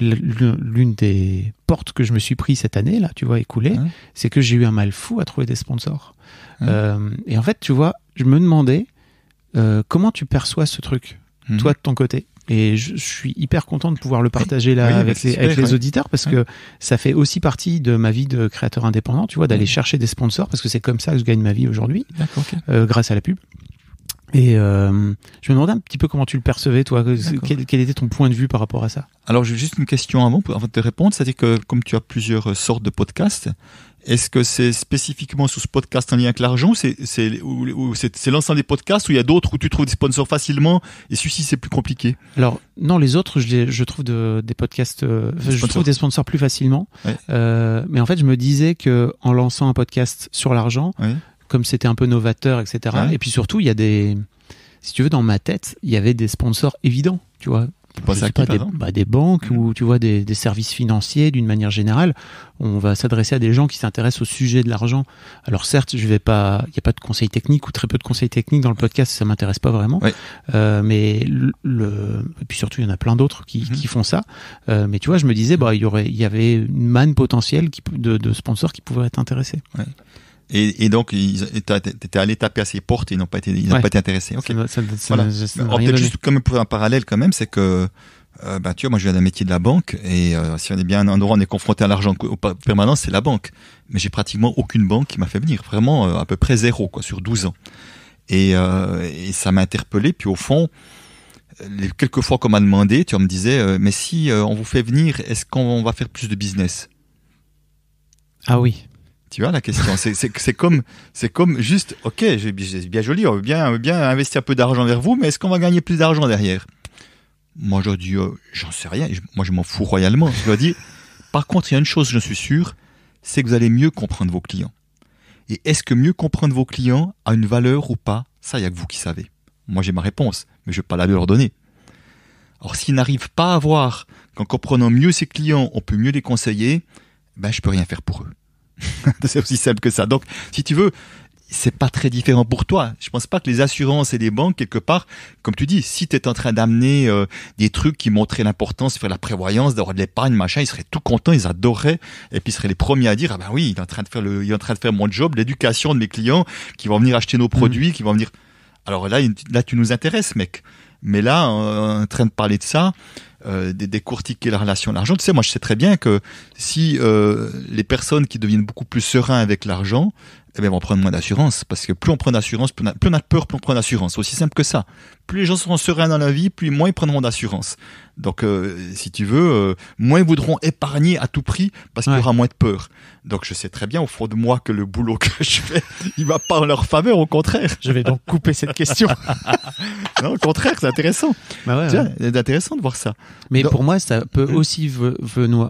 l'une des portes que je me suis pris cette année, là, tu vois, écoulée, hein c'est que j'ai eu un mal fou à trouver des sponsors. Hein euh, et en fait, tu vois, je me demandais euh, comment tu perçois ce truc, mhm. toi de ton côté. Et je, suis hyper content de pouvoir le partager là avec, les, auditeurs parce hein que ça fait aussi partie de ma vie de créateur indépendant, tu vois, d'aller mhm. chercher des sponsors parce que c'est comme ça que je gagne ma vie aujourd'hui, euh, grâce à la pub. Et euh, je me demandais un petit peu comment tu le percevais, toi. Quel, était ton point de vue par rapport à ça Alors, j'ai juste une question avant, avant de te répondre. C'est-à-dire que comme tu as plusieurs sortes de podcasts, est-ce que c'est spécifiquement sous ce podcast en lien avec l'argent C'est l'ensemble des podcasts ou il y a d'autres où tu trouves des sponsors facilement et celui-ci, c'est plus compliqué Alors, non, les autres, je, je trouve des podcasts, euh, je trouve des sponsors plus facilement. Euh, mais en fait, je me disais que en lançant un podcast sur l'argent, comme c'était un peu novateur, etc. Et puis surtout, il y a des, si tu veux, dans ma tête, il y avait des sponsors évidents, tu vois. pas, bah, des, banques ou tu vois des, services financiers d'une manière générale. On va s'adresser à des gens qui s'intéressent au sujet de l'argent. Alors certes, je vais pas, il n'y a pas de conseils techniques ou très peu de conseils techniques dans le podcast, ça m'intéresse pas vraiment. Euh, mais et puis surtout, il y en a plein d'autres qui, mhm. font ça. Euh, mais tu vois, je me disais, bah il y aurait, il y avait une manne potentielle qui, de, sponsors qui pouvaient être intéressés. Ouais. Et, donc, ils étaient allé taper à ses portes et ils n'ont pas été, pas été intéressés. Okay. Ça, Peut-être juste comme pour un parallèle quand même, c'est que euh, bah, tu vois, moi je viens d'un métier de la banque et euh, si on est bien en endroit, on est confronté à l'argent permanent, permanence, c'est la banque. Mais j'ai pratiquement aucune banque qui m'a fait venir, vraiment euh, à peu près zéro quoi, sur 12 ans. Et, ça m'a interpellé. Puis au fond, quelques fois qu'on m'a demandé, tu vois, on me disait, mais si on vous fait venir, est-ce qu'on va faire plus de business Ah oui. Tu vois la question C'est comme, comme juste, ok, c'est bien joli, on veut bien, bien investir un peu d'argent vers vous, mais est-ce qu'on va gagner plus d'argent derrière Moi, je dis, euh, j'en sais rien, moi je m'en fous royalement. Je dis, par contre, il y a une chose, je suis sûr, c'est que vous allez mieux comprendre vos clients. Et est-ce que mieux comprendre vos clients a une valeur ou pas Ça, il n'y a que vous qui savez. Moi, j'ai ma réponse, mais je ne vais pas la leur donner. Or, s'ils n'arrivent pas à voir qu'en comprenant mieux ses clients, on peut mieux les conseiller, ben, je peux rien faire pour eux. c'est aussi simple que ça. Donc, si tu veux, c'est pas très différent pour toi. Je pense pas que les assurances et les banques, quelque part, comme tu dis, si tu es en train d'amener euh, des trucs qui montraient l'importance faire la prévoyance, d'avoir de l'épargne, machin, ils seraient tout contents, ils adoraient, et puis ils seraient les premiers à dire, ah ben oui, il est en train de faire le, en train de faire mon job, l'éducation de mes clients, qui vont venir acheter nos mmh. produits, qui vont venir. Alors là, là, tu nous intéresses, mec. Mais là, en train de parler de ça, euh, des décortiquer la relation à l'argent. Tu sais, moi, je sais très bien que si euh, les personnes qui deviennent beaucoup plus sereins avec l'argent, eh bien, on va prendre moins d'assurance, parce que plus on prend d'assurance, plus, on a peur, plus on prend d'assurance. aussi simple que ça. Plus les gens seront sereins dans la vie, plus moins ils prendront d'assurance. Donc, euh, si tu veux, euh, moins ils voudront épargner à tout prix, parce qu'il y aura moins de peur. Donc, je sais très bien au fond de moi que le boulot que je fais, il va pas en leur faveur, au contraire. Je vais donc couper cette question. non, au contraire, c'est intéressant. Bah ouais, C'est intéressant de voir ça. Mais pour moi, ça peut, aussi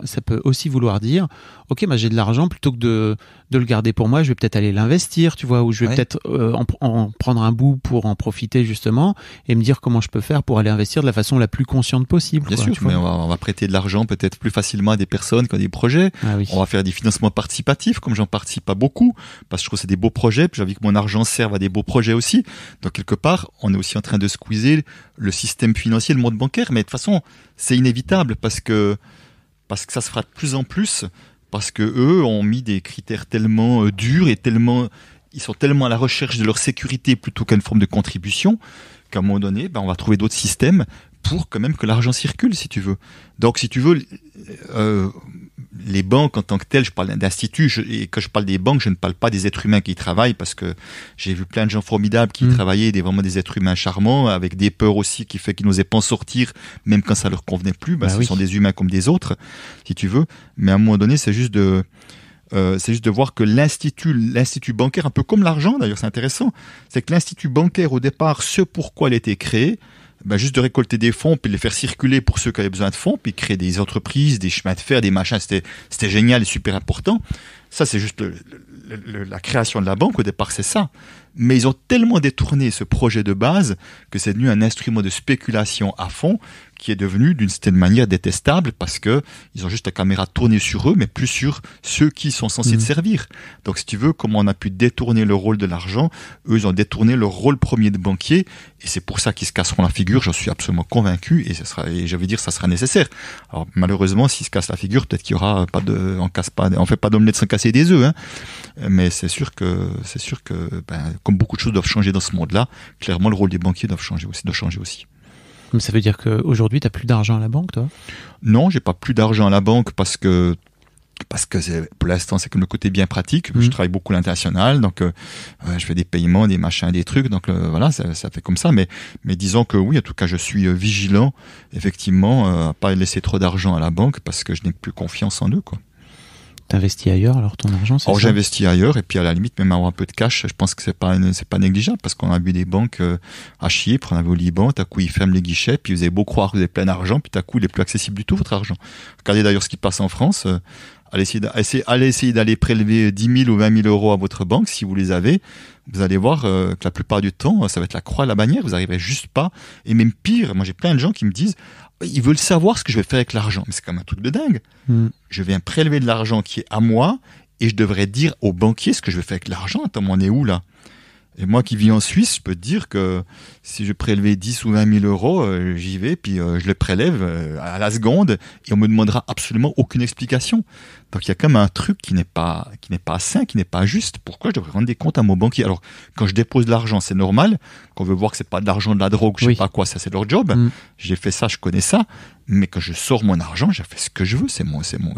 ça peut aussi vouloir dire, ok, bah, j'ai de l'argent, plutôt que de de le garder pour moi, je vais peut-être aller l'investir, tu vois, ou je vais peut-être euh, en, prendre un bout pour en profiter justement et me dire comment je peux faire pour aller investir de la façon la plus consciente possible. Bien sûr, on va, prêter de l'argent peut-être plus facilement à des personnes qu'à des projets. Ah on va faire des financements participatifs, comme j'en participe pas beaucoup, parce que je trouve que c'est des beaux projets, puis j'ai envie que mon argent serve à des beaux projets aussi. Donc quelque part, on est aussi en train de squeezer le système financier, le monde bancaire, mais de toute façon, c'est inévitable parce que parce que ça se fera de plus en plus parce que eux ont mis des critères tellement euh, durs et tellement ils sont tellement à la recherche de leur sécurité plutôt qu'à une forme de contribution qu'à un moment donné, ben, on va trouver d'autres systèmes pour quand même que l'argent circule, si tu veux. Donc, si tu veux, euh, les banques en tant que telles, je parle d'instituts, et quand je parle des banques, je ne parle pas des êtres humains qui y travaillent, parce que j'ai vu plein de gens formidables qui y mm. travaillaient, des, vraiment des êtres humains charmants, avec des peurs aussi qui fait qu'ils n'osaient pas en sortir, même quand ça leur convenait plus. Bah, bah ce sont des humains comme des autres, si tu veux. Mais à un moment donné, c'est juste de... Euh, c'est juste de voir que l'institut, l'institut bancaire, un peu comme l'argent d'ailleurs, c'est intéressant, c'est que l'institut bancaire au départ, ce pourquoi il était créé, bah juste de récolter des fonds, puis les faire circuler pour ceux qui avaient besoin de fonds, puis créer des entreprises, des chemins de fer, des machins, c'était, c'était génial et super important. Ça, c'est juste la création de la banque, au départ, c'est ça. Mais ils ont tellement détourné ce projet de base que c'est devenu un instrument de spéculation à fond qui est devenu d'une certaine manière détestable parce que ils ont juste la caméra tournée sur eux, mais plus sur ceux qui sont censés mm. servir. Donc, si tu veux, comment on a pu détourner le rôle de l'argent, eux, ils ont détourné le rôle premier de banquier, et c'est pour ça qu'ils se casseront la figure. J'en suis absolument convaincu, et ça sera, et je veux dire, ça sera nécessaire. Alors, malheureusement, s'ils se cassent la figure, peut-être qu'il y aura pas de, on casse pas, on fait pas d'omelette sans casser des œufs, hein. Mais c'est sûr que, c'est sûr que, ben, comme beaucoup de choses doivent changer dans ce monde-là, clairement, le rôle des banquiers doivent changer aussi, doit changer aussi. Comme ça veut dire qu'aujourd'hui, tu n'as plus d'argent à la banque, toi Non, j'ai pas plus d'argent à la banque parce que parce que pour l'instant c'est comme le côté bien pratique. Mhm. Je travaille beaucoup l'international, donc euh, je fais des paiements, des machins, des trucs. Donc euh, voilà, ça, fait comme ça. Mais mais disons que oui, en tout cas, je suis euh, vigilant effectivement à à pas laisser trop d'argent à la banque parce que je n'ai plus confiance en eux, quoi investis ailleurs alors ton argent Alors j'investis ailleurs et puis à la limite même avoir un peu de cash, je pense que c'est pas c'est pas négligeable parce qu'on a vu des banques euh, à Chypre, on avait au Liban, à coup ils ferment les guichets, puis vous avez beau croire que vous avez plein d'argent, puis à coup il est plus accessible du tout votre argent. Regardez d'ailleurs ce qui passe en France, euh, allez essayer d'aller prélever 10 000 ou 20 000 euros à votre banque si vous les avez, vous allez voir euh, que la plupart du temps ça va être la croix à la bannière, vous arriverez juste pas et même pire, moi j'ai plein de gens qui me disent ils veulent savoir ce que je vais faire avec l'argent. Mais c'est quand même un truc de dingue. Hmm. Je viens prélever de l'argent qui est à moi et je devrais dire au banquier ce que je vais faire avec l'argent. Attends, on est où là et moi qui vis en Suisse, je peux te dire que si je prélevais 10 ou 20 000 euros, euh, j'y vais, puis euh, je les prélève euh, à la seconde, et on me demandera absolument aucune explication. Donc il y a quand même un truc qui n'est pas, qui n'est pas sain, qui n'est pas juste. Pourquoi je devrais rendre des comptes à mon banquier Alors quand je dépose de l'argent, c'est normal. qu'on veut voir que c'est pas de l'argent de la drogue, je sais pas quoi, ça c'est leur job. Mm. J'ai fait ça, je connais ça. Mais quand je sors mon argent, j'ai fait ce que je veux, c'est mon, c'est mon.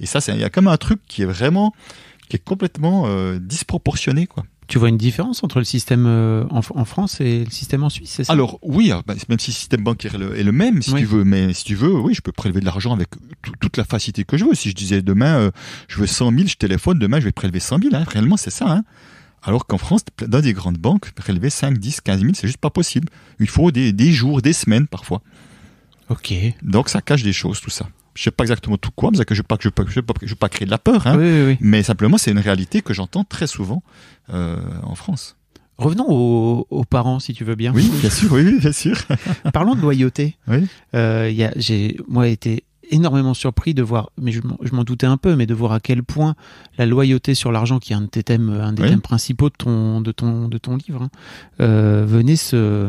Et ça, il y a quand même un truc qui est vraiment, qui est complètement disproportionné, quoi. Tu vois une différence entre le système euh, en, France et le système en Suisse, c'est ça Alors oui, ah, bah, même si le système bancaire est le, même, si tu veux, mais si tu veux, oui, je peux prélever de l'argent avec toute la facilité que je veux. Si je disais demain, euh, je veux 100 000, je téléphone, demain je vais prélever 100 000, réellement c'est ça. Hein. Alors qu'en France, dans des grandes banques, prélever 5, 10, 15 000, c'est juste pas possible. Il faut des jours, des semaines parfois. Ok. Donc ça cache des choses, tout ça je sais pas exactement tout quoi, mais que je ne veux je pas, créer de la peur, hein. mais simplement c'est une réalité que j'entends très souvent euh, en France. Revenons aux, parents, si tu veux bien. Oui, bien sûr, oui, bien sûr. Parlons de loyauté. Oui. Euh, j'ai, moi, été énormément surpris de voir, mais je m'en, doutais un peu, mais de voir à quel point la loyauté sur l'argent, qui est un de un des thèmes principaux de ton, de ton, de ton livre, hein, euh, venait se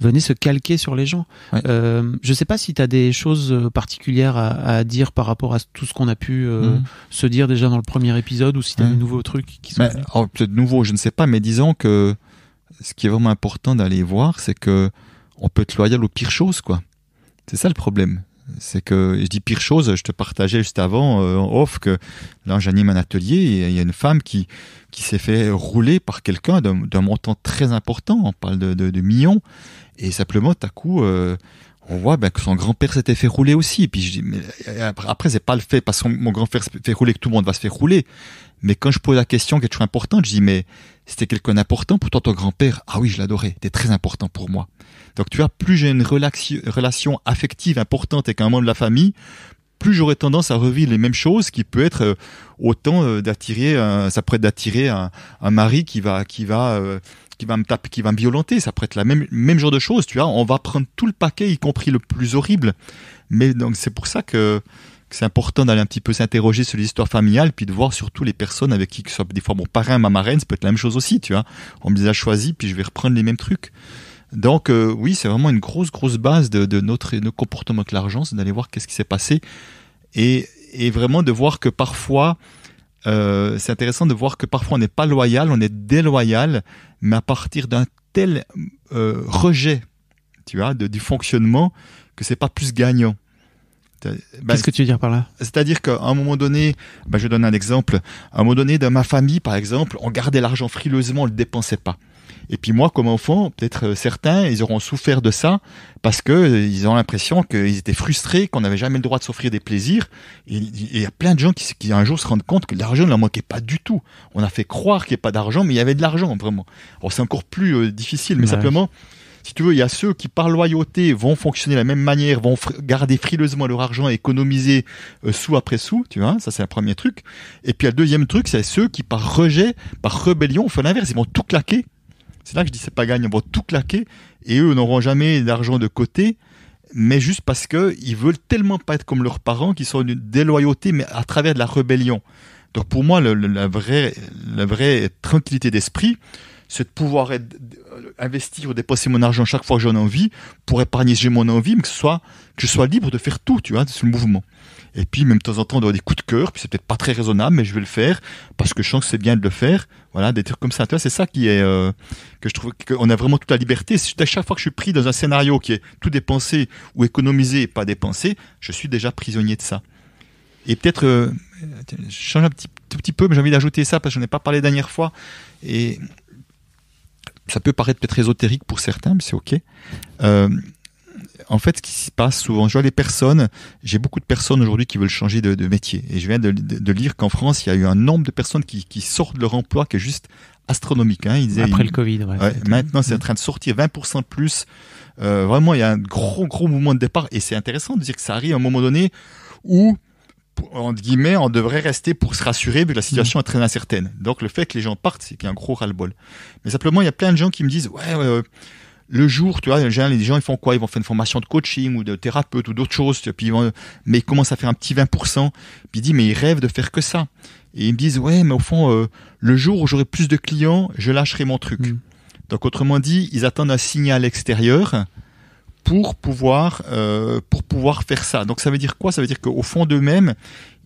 venez se calquer sur les gens. Je euh, ne je sais pas si tu as des choses euh, particulières à, dire par rapport à tout ce qu'on a pu euh, mhm. se dire déjà dans le premier épisode ou si tu as mhm. des nouveaux trucs qui sont. Peut-être nouveau, je ne sais pas, mais disons que ce qui est vraiment important d'aller voir, c'est que on peut être loyal aux pires choses, quoi. C'est ça le problème c'est que je dis pire chose, je te partageais juste avant euh, off que là j'anime un atelier et il y a une femme qui, s'est fait rouler par quelqu'un d'un montant très important, on parle de, millions, et simplement à coup euh, on voit ben, que son grand-père s'était fait rouler aussi. Et puis je dis, mais euh, après c'est pas le fait parce que mon grand-père s'est fait rouler que tout le monde va se faire rouler. Mais quand je pose la question, quelque chose d'important, je dis mais c'était quelqu'un d'important pour toi ton grand-père. Ah oui, je l'adorais, t'es très important pour moi. Donc tu vois, plus j'ai une relation affective importante avec un membre de la famille, plus j'aurais tendance à revivre les mêmes choses qui peut être euh, autant euh, d'attirer ça pourrait d'attirer un, mari qui va qui va euh, qui va me taper qui va me violenter ça pourrait être la même même genre de choses tu vois on va prendre tout le paquet y compris le plus horrible mais donc c'est pour ça que, c'est important d'aller un petit peu s'interroger sur les histoires familiales, puis de voir surtout les personnes avec qui, que soit des fois mon parrain, ma marraine, ça peut être la même chose aussi, tu vois. On me les a choisis, puis je vais reprendre les mêmes trucs. Donc euh, oui, c'est vraiment une grosse, grosse base de, de notre, de comportement avec l'argent, c'est d'aller voir qu'est-ce qui s'est passé et, et, vraiment de voir que parfois, euh, c'est intéressant de voir que parfois on n'est pas loyal, on est déloyal, mais à partir d'un tel euh, rejet, tu vois, de, du fonctionnement, que c'est pas plus gagnant. Ben, qu'est-ce que tu veux dire par là C'est-à-dire qu'à un moment donné, ben je donne un exemple, à un moment donné dans ma famille par exemple, on gardait l'argent frileusement, on le dépensait pas. Et puis moi, comme enfant, peut-être euh, certains, ils auront souffert de ça parce que euh, ils ont l'impression qu'ils étaient frustrés, qu'on n'avait jamais le droit de s'offrir des plaisirs. Et il y a plein de gens qui, qui, un jour se rendent compte que l'argent ne leur manquait pas du tout. On a fait croire qu'il n'y a pas d'argent, mais il y avait de l'argent vraiment. Alors c'est encore plus euh, difficile, mais simplement si tu veux, il y a ceux qui, par loyauté, vont fonctionner de la même manière, vont garder frileusement leur argent et économiser sous après sous, tu vois, ça c'est un premier truc. Et puis le deuxième truc, c'est ceux qui, par rejet, par rébellion, font l'inverse, ils vont tout claquer c'est là que je dis c'est pas gagné, Ils vont tout claquer et eux n'auront jamais d'argent de côté, mais juste parce que ils veulent tellement pas être comme leurs parents qui sont une déloyauté, mais à travers de la rébellion. Donc pour moi, la vraie tranquillité d'esprit, c'est de pouvoir euh, investir ou dépenser mon argent chaque fois que j'en ai envie pour épargner si j'ai mon envie, mais que, soit, que je sois libre de faire tout, tu vois, c'est le mouvement. Et puis, même de temps en temps, on doit des coups de cœur, puis c'est peut-être pas très raisonnable, mais je vais le faire parce que je sens que c'est bien de le faire. Voilà, des trucs comme ça. Tu vois, c'est ça qui est, euh, que je trouve qu'on a vraiment toute la liberté. à chaque fois que je suis pris dans un scénario qui est tout dépensé ou économisé et pas dépensé, je suis déjà prisonnier de ça. Et peut-être, euh, je change un petit, tout petit peu, mais j'ai envie d'ajouter ça parce que je n'en ai pas parlé dernière fois. Et ça peut paraître peut-être ésotérique pour certains, mais c'est ok. Euh, en fait, ce qui se passe souvent, je vois les personnes, j'ai beaucoup de personnes aujourd'hui qui veulent changer de, métier. Et je viens de, lire qu'en France, il y a eu un nombre de personnes qui, sortent de leur emploi qui est juste astronomique. Hein. Après le Covid, maintenant, c'est en mm. train de sortir 20% plus. Euh, vraiment, il y a un gros, gros mouvement de départ. Et c'est intéressant de dire que ça arrive à un moment donné où entre guillemets, on devrait rester pour se rassurer, vu la situation mm. est très incertaine. Donc le fait que les gens partent, c'est bien un gros ras-le-bol. Mais simplement, il y a plein de gens qui me disent, ouais, le jour, tu vois, les gens, ils font quoi Ils vont faire une formation de coaching ou de thérapeute ou d'autres choses, puis mais ils commencent à faire un petit 20%, puis ils disent, mais ils rêvent de faire que ça. Et ils me disent, ouais, mais au fond, euh, le jour où j'aurai plus de clients, je lâcherai mon truc. Mm. Donc autrement dit, ils attendent un signal extérieur pour pouvoir euh, pour pouvoir faire ça. Donc ça veut dire quoi Ça veut dire qu'au fond d'eux-mêmes,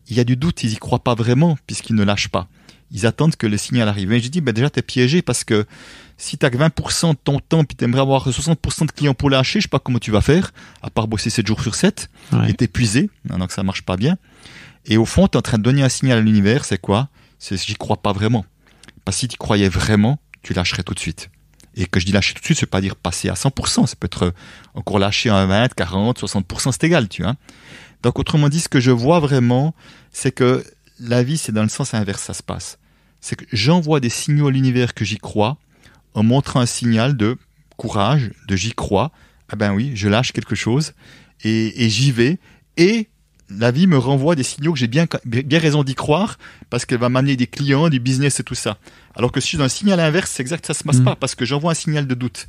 il y a du doute, ils n'y croient pas vraiment puisqu'ils ne lâchent pas. Ils attendent que le signal arrive. Et je dis, ben déjà, tu es piégé parce que si tu as que 20% de ton temps, puis tu aimerais avoir 60% de clients pour lâcher, je sais pas comment tu vas faire, à part bosser 7 jours sur 7, et t'épuiser, hein, donc ça marche pas bien. Et au fond, tu es en train de donner un signal à l'univers, c'est quoi C'est j'y crois pas vraiment. Parce que si tu croyais vraiment, tu lâcherais tout de suite. Et que je dis lâcher tout de suite, ça veut pas dire passer à 100%. Ça peut être euh, encore lâcher à 20, 40, 60%, c'est égal, tu vois. Donc, autrement dit, ce que je vois vraiment, c'est que la vie, c'est dans le sens inverse, ça se passe. C'est que j'envoie des signaux à l'univers que j'y crois, en montrant un signal de courage, de j'y crois. Ah ben oui, je lâche quelque chose et, et j'y vais. Et la vie me renvoie des signaux que j'ai bien, bien raison d'y croire parce qu'elle va m'amener des clients, du business et tout ça. Alors que si je suis un signal inverse, c'est exact, ça se passe mm. pas parce que j'envoie un signal de doute.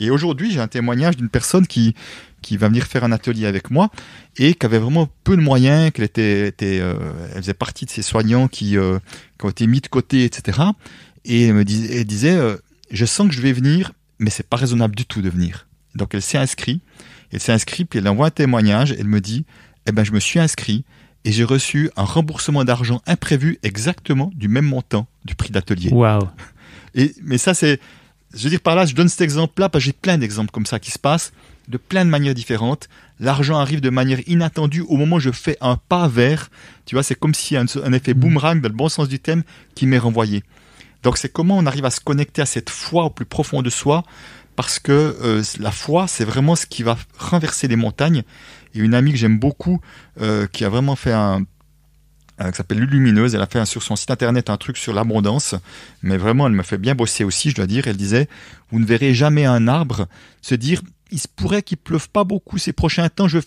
Et aujourd'hui, j'ai un témoignage d'une personne qui, qui va venir faire un atelier avec moi et qui avait vraiment peu de moyens, qu'elle était, était euh, elle faisait partie de ces soignants qui, euh, qui ont été mis de côté, etc. Et elle me disait, euh, je sens que je vais venir, mais c'est pas raisonnable du tout de venir. Donc elle s'est inscrite, elle s'est inscrite, puis elle envoie un témoignage, elle me dit, eh ben, je me suis inscrit et j'ai reçu un remboursement d'argent imprévu exactement du même montant du prix d'atelier. Waouh Mais ça, c'est. Je veux dire par là, je donne cet exemple-là parce que j'ai plein d'exemples comme ça qui se passent de plein de manières différentes. L'argent arrive de manière inattendue au moment où je fais un pas vers. Tu vois, c'est comme si un, un effet mm. boomerang, dans le bon sens du thème, qui m'est renvoyé. Donc c'est comment on arrive à se connecter à cette foi au plus profond de soi, parce que euh, la foi, c'est vraiment ce qui va renverser les montagnes, et une amie que j'aime beaucoup euh, qui a vraiment fait un euh, qui s'appelle Lumineuse, elle a fait sur son site internet un truc sur l'abondance, mais vraiment elle m'a fait bien bosser aussi, je dois dire, elle disait, vous ne verrez jamais un arbre se dire, il se pourrait qu'il pleuve pas beaucoup ces prochains temps, je vais,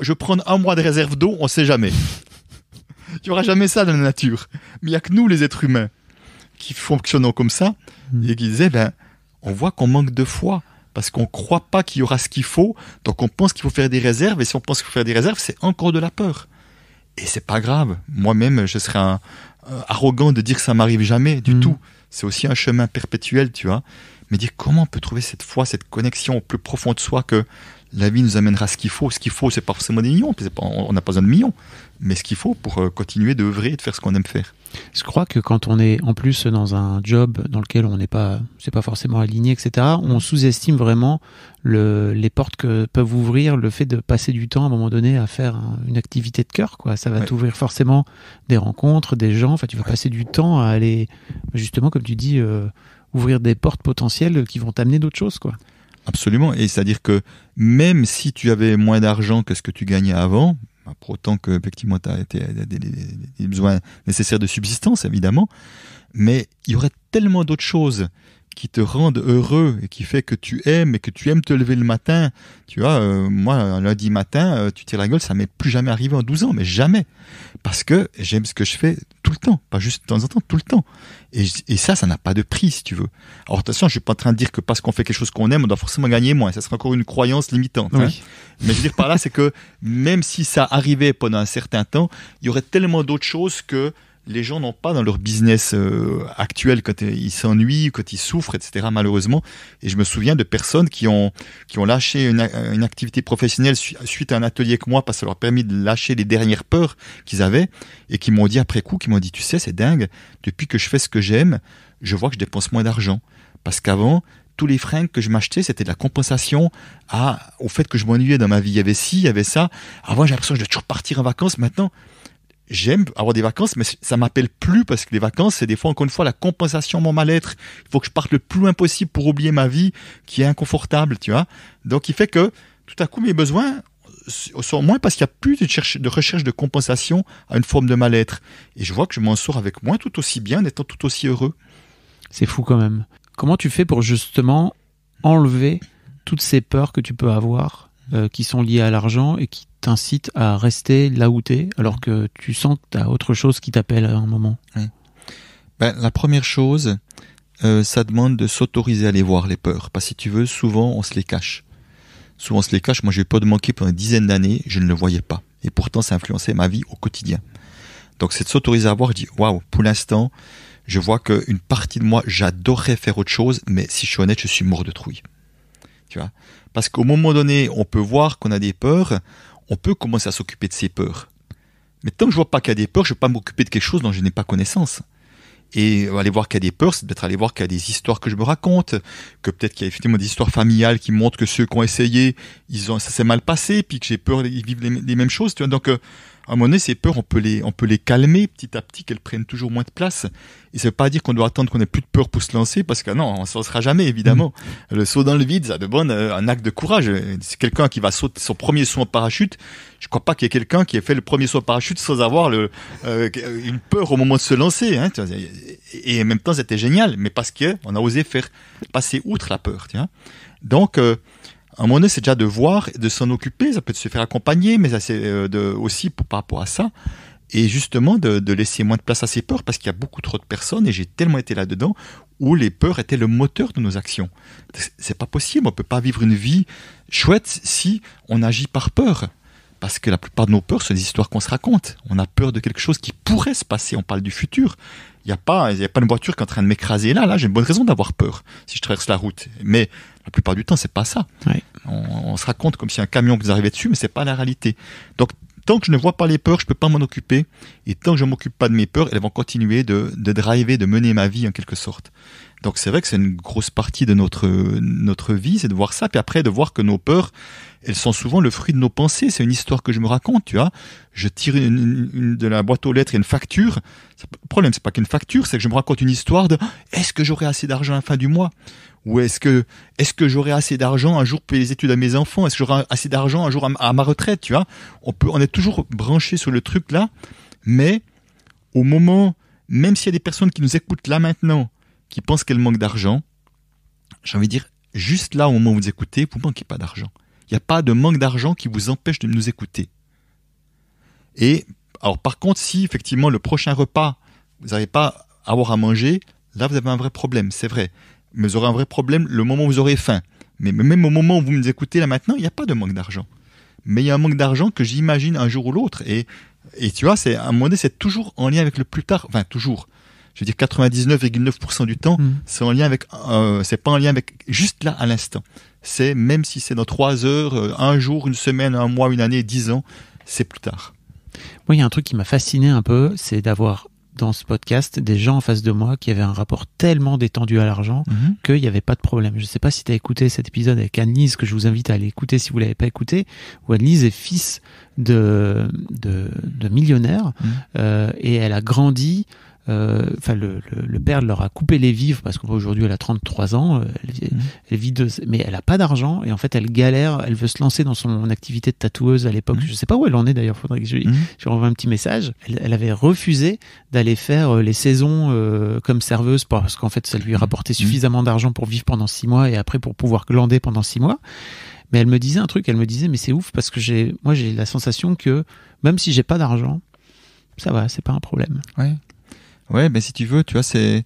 je prendre un mois de réserve d'eau, on sait jamais. Il n'y aura jamais ça dans la nature. Mais il n'y a que nous, les êtres humains, qui fonctionnons comme ça, hmm. et qui disaient, ben, on voit qu'on manque de foi parce qu'on ne croit pas qu'il y aura ce qu'il faut, donc on pense qu'il faut faire des réserves, et si on pense qu'il faut faire des réserves, c'est encore de la peur. Et c'est pas grave. Moi-même, je serais euh, arrogant de dire que ça m'arrive jamais du mm. tout. C'est aussi un chemin perpétuel, tu vois. Mais dire comment on peut trouver cette foi, cette connexion au plus profond de soi que la vie nous amènera ce qu'il faut. Ce qu'il faut, c'est pas forcément des millions, on n'a pas besoin de millions, mais ce qu'il faut pour euh, continuer de et de faire ce qu'on aime faire. Je crois que quand on est en plus dans un job dans lequel on n'est pas, c'est pas forcément aligné, etc., on sous-estime vraiment les portes que peuvent ouvrir le fait de passer du temps à un moment donné à faire une activité de cœur, quoi. Ça va t'ouvrir forcément des rencontres, des gens. tu vas passer du temps à aller, justement, comme tu dis, euh, ouvrir des portes potentielles qui vont t'amener d'autres choses, quoi. Absolument. Et c'est-à-dire que même si tu avais moins d'argent que ce que tu gagnais avant, pour autant que effectivement tu as, des, besoins nécessaires de subsistance évidemment mais il y aurait tellement d'autres choses qui te rendent heureux et qui fait que tu aimes et que tu aimes te lever le matin. Tu vois, euh, moi, lundi matin, euh, tu tires la gueule, ça m'est plus jamais arrivé en 12 ans, mais jamais. Parce que j'aime ce que je fais tout le temps, pas juste de temps en temps, tout le temps. Et, ça, ça n'a pas de prix, si tu veux. Alors, attention, je suis pas en train de dire que parce qu'on fait quelque chose qu'on aime, on doit forcément gagner moins. Ça serait encore une croyance limitante. Hein. mais je veux dire par là, c'est que même si ça arrivait pendant un certain temps, il y aurait tellement d'autres choses que les gens n'ont pas dans leur business euh, actuel quand ils s'ennuient, quand ils souffrent, etc. Malheureusement, et je me souviens de personnes qui ont qui ont lâché une, activité professionnelle suite à un atelier que moi parce que ça leur a permis de lâcher les dernières peurs qu'ils avaient et qui m'ont dit après coup, qui m'ont dit tu sais c'est dingue, depuis que je fais ce que j'aime, je vois que je dépense moins d'argent parce qu'avant tous les fringues que je m'achetais, c'était de la compensation à, au fait que je m'ennuyais dans ma vie. Il y avait ci, il y avait ça. Avant, j'ai l'impression que je dois toujours partir en vacances. Maintenant, j'aime avoir des vacances, mais ça m'appelle plus parce que les vacances, c'est des fois, encore une fois, la compensation de mon mal-être. Il faut que je parte le plus loin possible pour oublier ma vie qui est inconfortable, tu vois. Donc, il fait que tout à coup, mes besoins sont moins parce qu'il n'y a plus de, recherche de compensation à une forme de mal-être. Et je vois que je m'en sors avec moins tout aussi bien, en étant tout aussi heureux. C'est fou quand même. Comment tu fais pour justement enlever toutes ces peurs que tu peux avoir euh, qui sont liées à l'argent et qui t'incite à rester là où t'es, alors que tu sens que t'as autre chose qui t'appelle à un moment ben, La première chose, euh, ça demande de s'autoriser à aller voir les peurs. Parce que si tu veux, souvent on se les cache. Souvent on se les cache. Moi, j'ai pas de manquer pendant une dizaine d'années, je ne le voyais pas. Et pourtant, ça influençait ma vie au quotidien. Donc, c'est de s'autoriser à voir et dire waouh, pour l'instant, je vois qu'une partie de moi, j'adorerais faire autre chose, mais si je suis honnête, je suis mort de trouille. Tu vois Parce qu'au moment donné, on peut voir qu'on a des peurs, on peut commencer à s'occuper de ses peurs. Mais tant que je vois pas qu'il y a des peurs, je ne vais pas m'occuper de quelque chose dont je n'ai pas connaissance. Et aller voir qu'il y a des peurs, c'est peut-être aller voir qu'il y a des histoires que je me raconte, que peut-être qu'il y a effectivement des histoires familiales qui montrent que ceux qui ont essayé, ils ont, ça s'est mal passé, puis que j'ai peur, ils vivent les, mêmes choses. Tu vois. Donc, euh, à un moment donné, ces peurs, on peut les, on peut les calmer petit à petit, qu'elles prennent toujours moins de place. Et ça veut pas dire qu'on doit attendre qu'on ait plus de peur pour se lancer, parce que non, on s'en sera jamais, évidemment. Mm. Le saut dans le vide, ça demande euh, un acte de courage. C'est quelqu'un qui va sauter son premier saut en parachute. Je crois pas qu'il y ait quelqu'un qui ait fait le premier saut en parachute sans avoir le, euh, une peur au moment de se lancer. Hein, et en même temps, c'était génial, mais parce que on a osé faire passer outre la peur. Tiens. Donc, euh, un moment c'est déjà de voir, de s'en occuper. Ça peut se faire accompagner, mais c'est euh, aussi pour, par rapport à ça. Et justement, de, laisser moins de place à ces peurs, parce qu'il y a beaucoup trop de personnes, et j'ai tellement été là-dedans, où les peurs étaient le moteur de nos actions. C'est pas possible, on peut pas vivre une vie chouette si on agit par peur. Parce que la plupart de nos peurs, sont des histoires qu'on se raconte. On a peur de quelque chose qui pourrait se passer, on parle du futur. Il n'y a pas, il y a pas une voiture qui est en train de m'écraser là. Là, j'ai une bonne raison d'avoir peur si je traverse la route. Mais la plupart du temps, c'est pas ça. On, se raconte comme si un camion vous arrivait dessus, mais c'est pas la réalité. Donc, tant que je ne vois pas les peurs, je peux pas m'en occuper. Et tant que je m'occupe pas de mes peurs, elles vont continuer de, de driver, de mener ma vie en quelque sorte. Donc, c'est vrai que c'est une grosse partie de notre, notre vie, c'est de voir ça. Puis après, de voir que nos peurs, elles sont souvent le fruit de nos pensées. C'est une histoire que je me raconte, tu vois. Je tire de la boîte aux lettres une facture. Le problème, c'est pas qu'une facture, c'est que je me raconte une histoire de est-ce que j'aurai assez d'argent à la fin du mois Ou est-ce que, est-ce que j'aurai assez d'argent un jour pour les études à mes enfants Est-ce que j'aurai assez d'argent un jour à, ma retraite, tu vois On peut, on est toujours branché sur le truc là, mais au moment, même s'il y a des personnes qui nous écoutent là maintenant, qui pensent qu'elles manquent d'argent, j'ai envie de dire, juste là au moment où vous écoutez, vous manquez pas d'argent. Il n'y a pas de manque d'argent qui vous empêche de nous écouter. Et alors par contre, si effectivement le prochain repas, vous n'avez pas à avoir à manger, là vous avez un vrai problème, c'est vrai. Mais vous aurez un vrai problème le moment où vous aurez faim. Mais même au moment où vous nous écoutez là maintenant, il n'y a pas de manque d'argent. Mais il y a un manque d'argent que j'imagine un jour ou l'autre. Et, et tu vois, c'est un moment donné, c'est toujours en lien avec le plus tard. Enfin, toujours je veux dire 99,9% du temps, mm. c'est en lien avec, euh, c'est pas en lien avec juste là à l'instant. C'est même si c'est dans trois heures, euh, un jour, une semaine, un mois, une année, dix ans, c'est plus tard. Moi, il y a un truc qui m'a fasciné un peu, c'est d'avoir dans ce podcast des gens en face de moi qui avaient un rapport tellement détendu à l'argent mhm. qu'il n'y avait pas de problème. Je ne sais pas si tu as écouté cet épisode avec Annelise, que je vous invite à aller écouter si vous l'avez pas écouté, où Annelise est fils de, de, de millionnaire mhm. euh, et elle a grandi euh, enfin le, père leur a coupé les vivres parce qu'aujourd'hui elle a 33 ans, euh, elle, vit mm. mais elle a pas d'argent et en fait elle galère, elle veut se lancer dans son activité de tatoueuse à l'époque, mm. je sais pas où elle en est d'ailleurs, faudrait que je, lui mm. envoie un petit message. Elle, avait refusé d'aller faire euh, les saisons comme serveuse parce qu'en fait ça lui rapportait suffisamment d'argent pour vivre pendant six mois et après pour pouvoir glander pendant six mois. Mais elle me disait un truc, elle me disait mais c'est ouf parce que j'ai moi j'ai la sensation que même si j'ai pas d'argent ça va, c'est pas un problème. Ouais. Ouais, mais ben, si tu veux, tu vois, c'est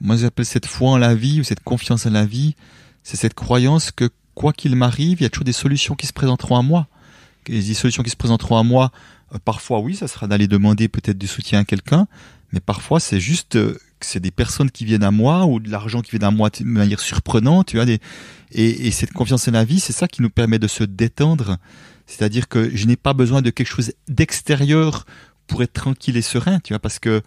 moi j'appelle cette foi en la vie ou cette confiance en la vie, c'est cette croyance que quoi qu'il m'arrive, il y a toujours des solutions qui se présenteront à moi. les solutions qui se présenteront à moi, euh, parfois oui, ça sera d'aller demander peut-être du soutien à quelqu'un, mais parfois c'est juste euh, que c'est des personnes qui viennent à moi ou de l'argent qui vient à moi de manière surprenante, tu vois. Des... Et, et cette confiance en la vie, c'est ça qui nous permet de se détendre. C'est-à-dire que je n'ai pas besoin de quelque chose d'extérieur pour être tranquille et serein, tu vois, parce que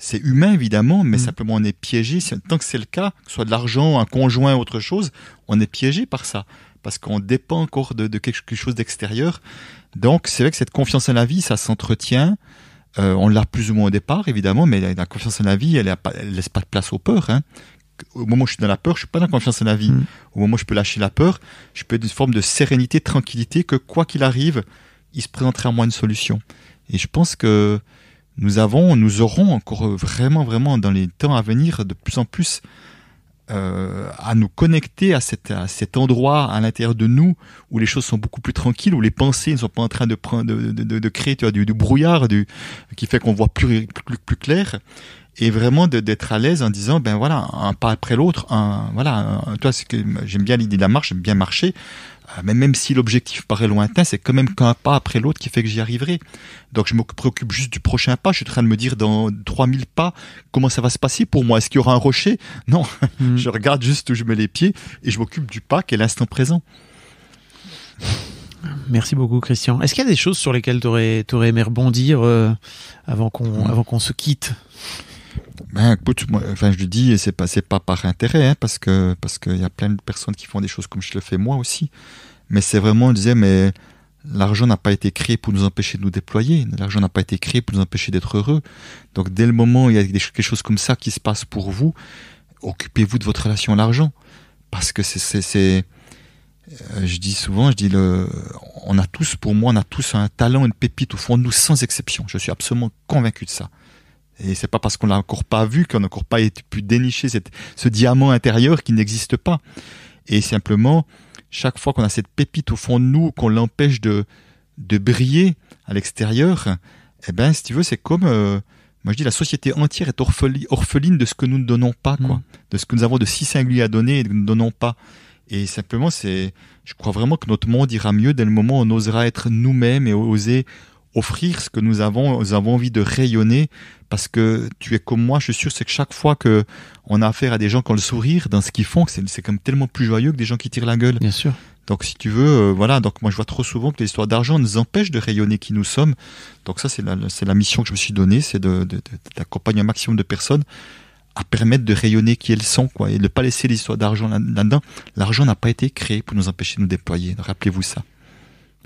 c'est humain évidemment, mais mm. simplement on est piégé. Tant que c'est le cas, que ce soit de l'argent, un conjoint, autre chose, on est piégé par ça, parce qu'on dépend encore de, quelque chose d'extérieur. Donc c'est vrai que cette confiance en la vie, ça s'entretient. Euh, on l'a plus ou moins au départ évidemment, mais la confiance en la vie, elle, ne laisse pas de place aux peurs. Hein. Au moment où je suis dans la peur, je suis pas dans la confiance en la vie. Mm. Au moment où je peux lâcher la peur, je peux être une forme de sérénité, tranquillité, que quoi qu'il arrive, il se présenterait à moi une solution. Et je pense que nous avons, nous aurons encore vraiment, vraiment dans les temps à venir de plus en plus euh, à nous connecter à, cette, cet endroit à l'intérieur de nous où les choses sont beaucoup plus tranquilles, où les pensées ne sont pas en train de, de, de, de créer du, brouillard du, qui fait qu'on voit plus, plus, plus, clair et vraiment d'être à l'aise en disant ben voilà un pas après l'autre un voilà toi c'est que j'aime bien l'idée de la marche j'aime bien marcher ah, mais même si l'objectif paraît lointain, c'est quand même qu'un pas après l'autre qui fait que j'y arriverai. Donc je me préoccupe juste du prochain pas. Je suis en train de me dire dans 3000 pas, comment ça va se passer pour moi Est-ce qu'il y aura un rocher Non, hmm. je regarde juste où je mets les pieds et je m'occupe du pas qui est l'instant présent. Merci beaucoup, Christian. Est-ce qu'il y a des choses sur lesquelles tu aurais, aimé rebondir euh, avant qu'on hmm. qu'on se quitte ben, écoute, enfin, je lui dis, et c'est pas, pas par intérêt, hein, parce que parce qu'il y a plein de personnes qui font des choses comme je le fais moi aussi. Mais c'est vraiment, on disait, mais l'argent n'a pas été créé pour nous empêcher de nous déployer. L'argent n'a pas été créé pour nous empêcher d'être heureux. Donc, dès le moment où il y a quelque chose comme ça qui se passe pour vous, occupez-vous de votre relation à l'argent, parce que c'est, c'est, euh, je dis souvent, je dis le, on a tous, pour moi, on a tous un talent, une pépite au fond de nous, sans exception. Je suis absolument convaincu de ça. Et c'est pas parce qu'on l'a encore pas vu qu'on n'a encore pas pu dénicher cette, ce diamant intérieur qui n'existe pas. Et simplement, chaque fois qu'on a cette pépite au fond de nous, qu'on l'empêche de, briller à l'extérieur, eh ben, si tu veux, c'est comme, euh, moi je dis, la société entière est orpheline, de ce que nous ne donnons pas, quoi. Mm. De ce que nous avons de si singulier à donner et que nous ne donnons pas. Et simplement, c'est, je crois vraiment que notre monde ira mieux dès le moment où on osera être nous-mêmes et oser offrir ce que nous avons, nous avons envie de rayonner parce que tu es comme moi, je suis sûr, c'est que chaque fois que on a affaire à des gens qui ont le sourire dans ce qu'ils font, c'est, c'est tellement plus joyeux que des gens qui tirent la gueule. Bien sûr. Donc si tu veux, euh, voilà, donc moi je vois trop souvent que l'histoire d'argent nous empêche de rayonner qui nous sommes. Donc ça c'est la, mission que je me suis donnée, c'est de, d'accompagner un maximum de personnes à permettre de rayonner qui elles sont, quoi, et ne pas laisser l'histoire d'argent là-dedans. L'argent n'a pas été créé pour nous empêcher de nous déployer. Rappelez-vous ça.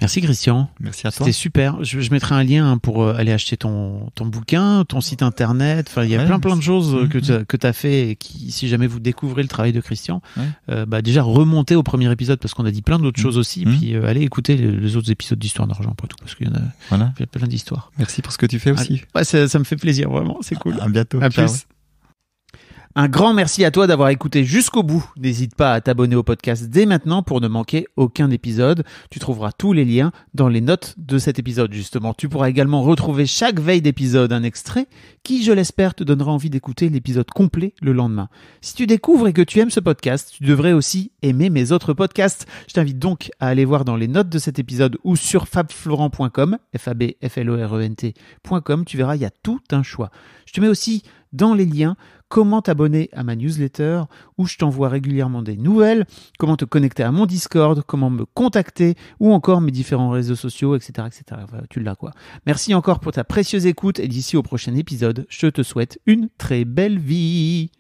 Merci Christian. Merci à toi. C'était super. Je, je, mettrai un lien hein, pour euh, aller acheter ton, ton bouquin, ton site internet. Enfin, il y a plein plein de choses euh, que mhm. tu as, que as fait et qui, si jamais vous découvrez le travail de Christian, euh, bah, déjà remontez au premier épisode parce qu'on a dit plein d'autres mhm. choses aussi. Mhm. Puis allez écouter les, autres épisodes d'Histoire d'argent pour tout parce qu'il y en a, plein d'histoires. Merci pour ce que tu fais aussi. ouais, ça, ça, me fait plaisir vraiment, c'est cool. À, bientôt. À un grand merci à toi d'avoir écouté jusqu'au bout. N'hésite pas à t'abonner au podcast dès maintenant pour ne manquer aucun épisode. Tu trouveras tous les liens dans les notes de cet épisode justement. Tu pourras également retrouver chaque veille d'épisode un extrait qui, je l'espère, te donnera envie d'écouter l'épisode complet le lendemain. Si tu découvres et que tu aimes ce podcast, tu devrais aussi aimer mes autres podcasts. Je t'invite donc à aller voir dans les notes de cet épisode ou sur fabflorent.com, f a b f l o r e n t.com, tu verras, il y a tout un choix. Je te mets aussi dans les liens comment t'abonner à ma newsletter où je t'envoie régulièrement des nouvelles, comment te connecter à mon Discord, comment me contacter ou encore mes différents réseaux sociaux, etc. etc. tu l'as quoi. Merci encore pour ta précieuse écoute et d'ici au prochain épisode, je te souhaite une très belle vie.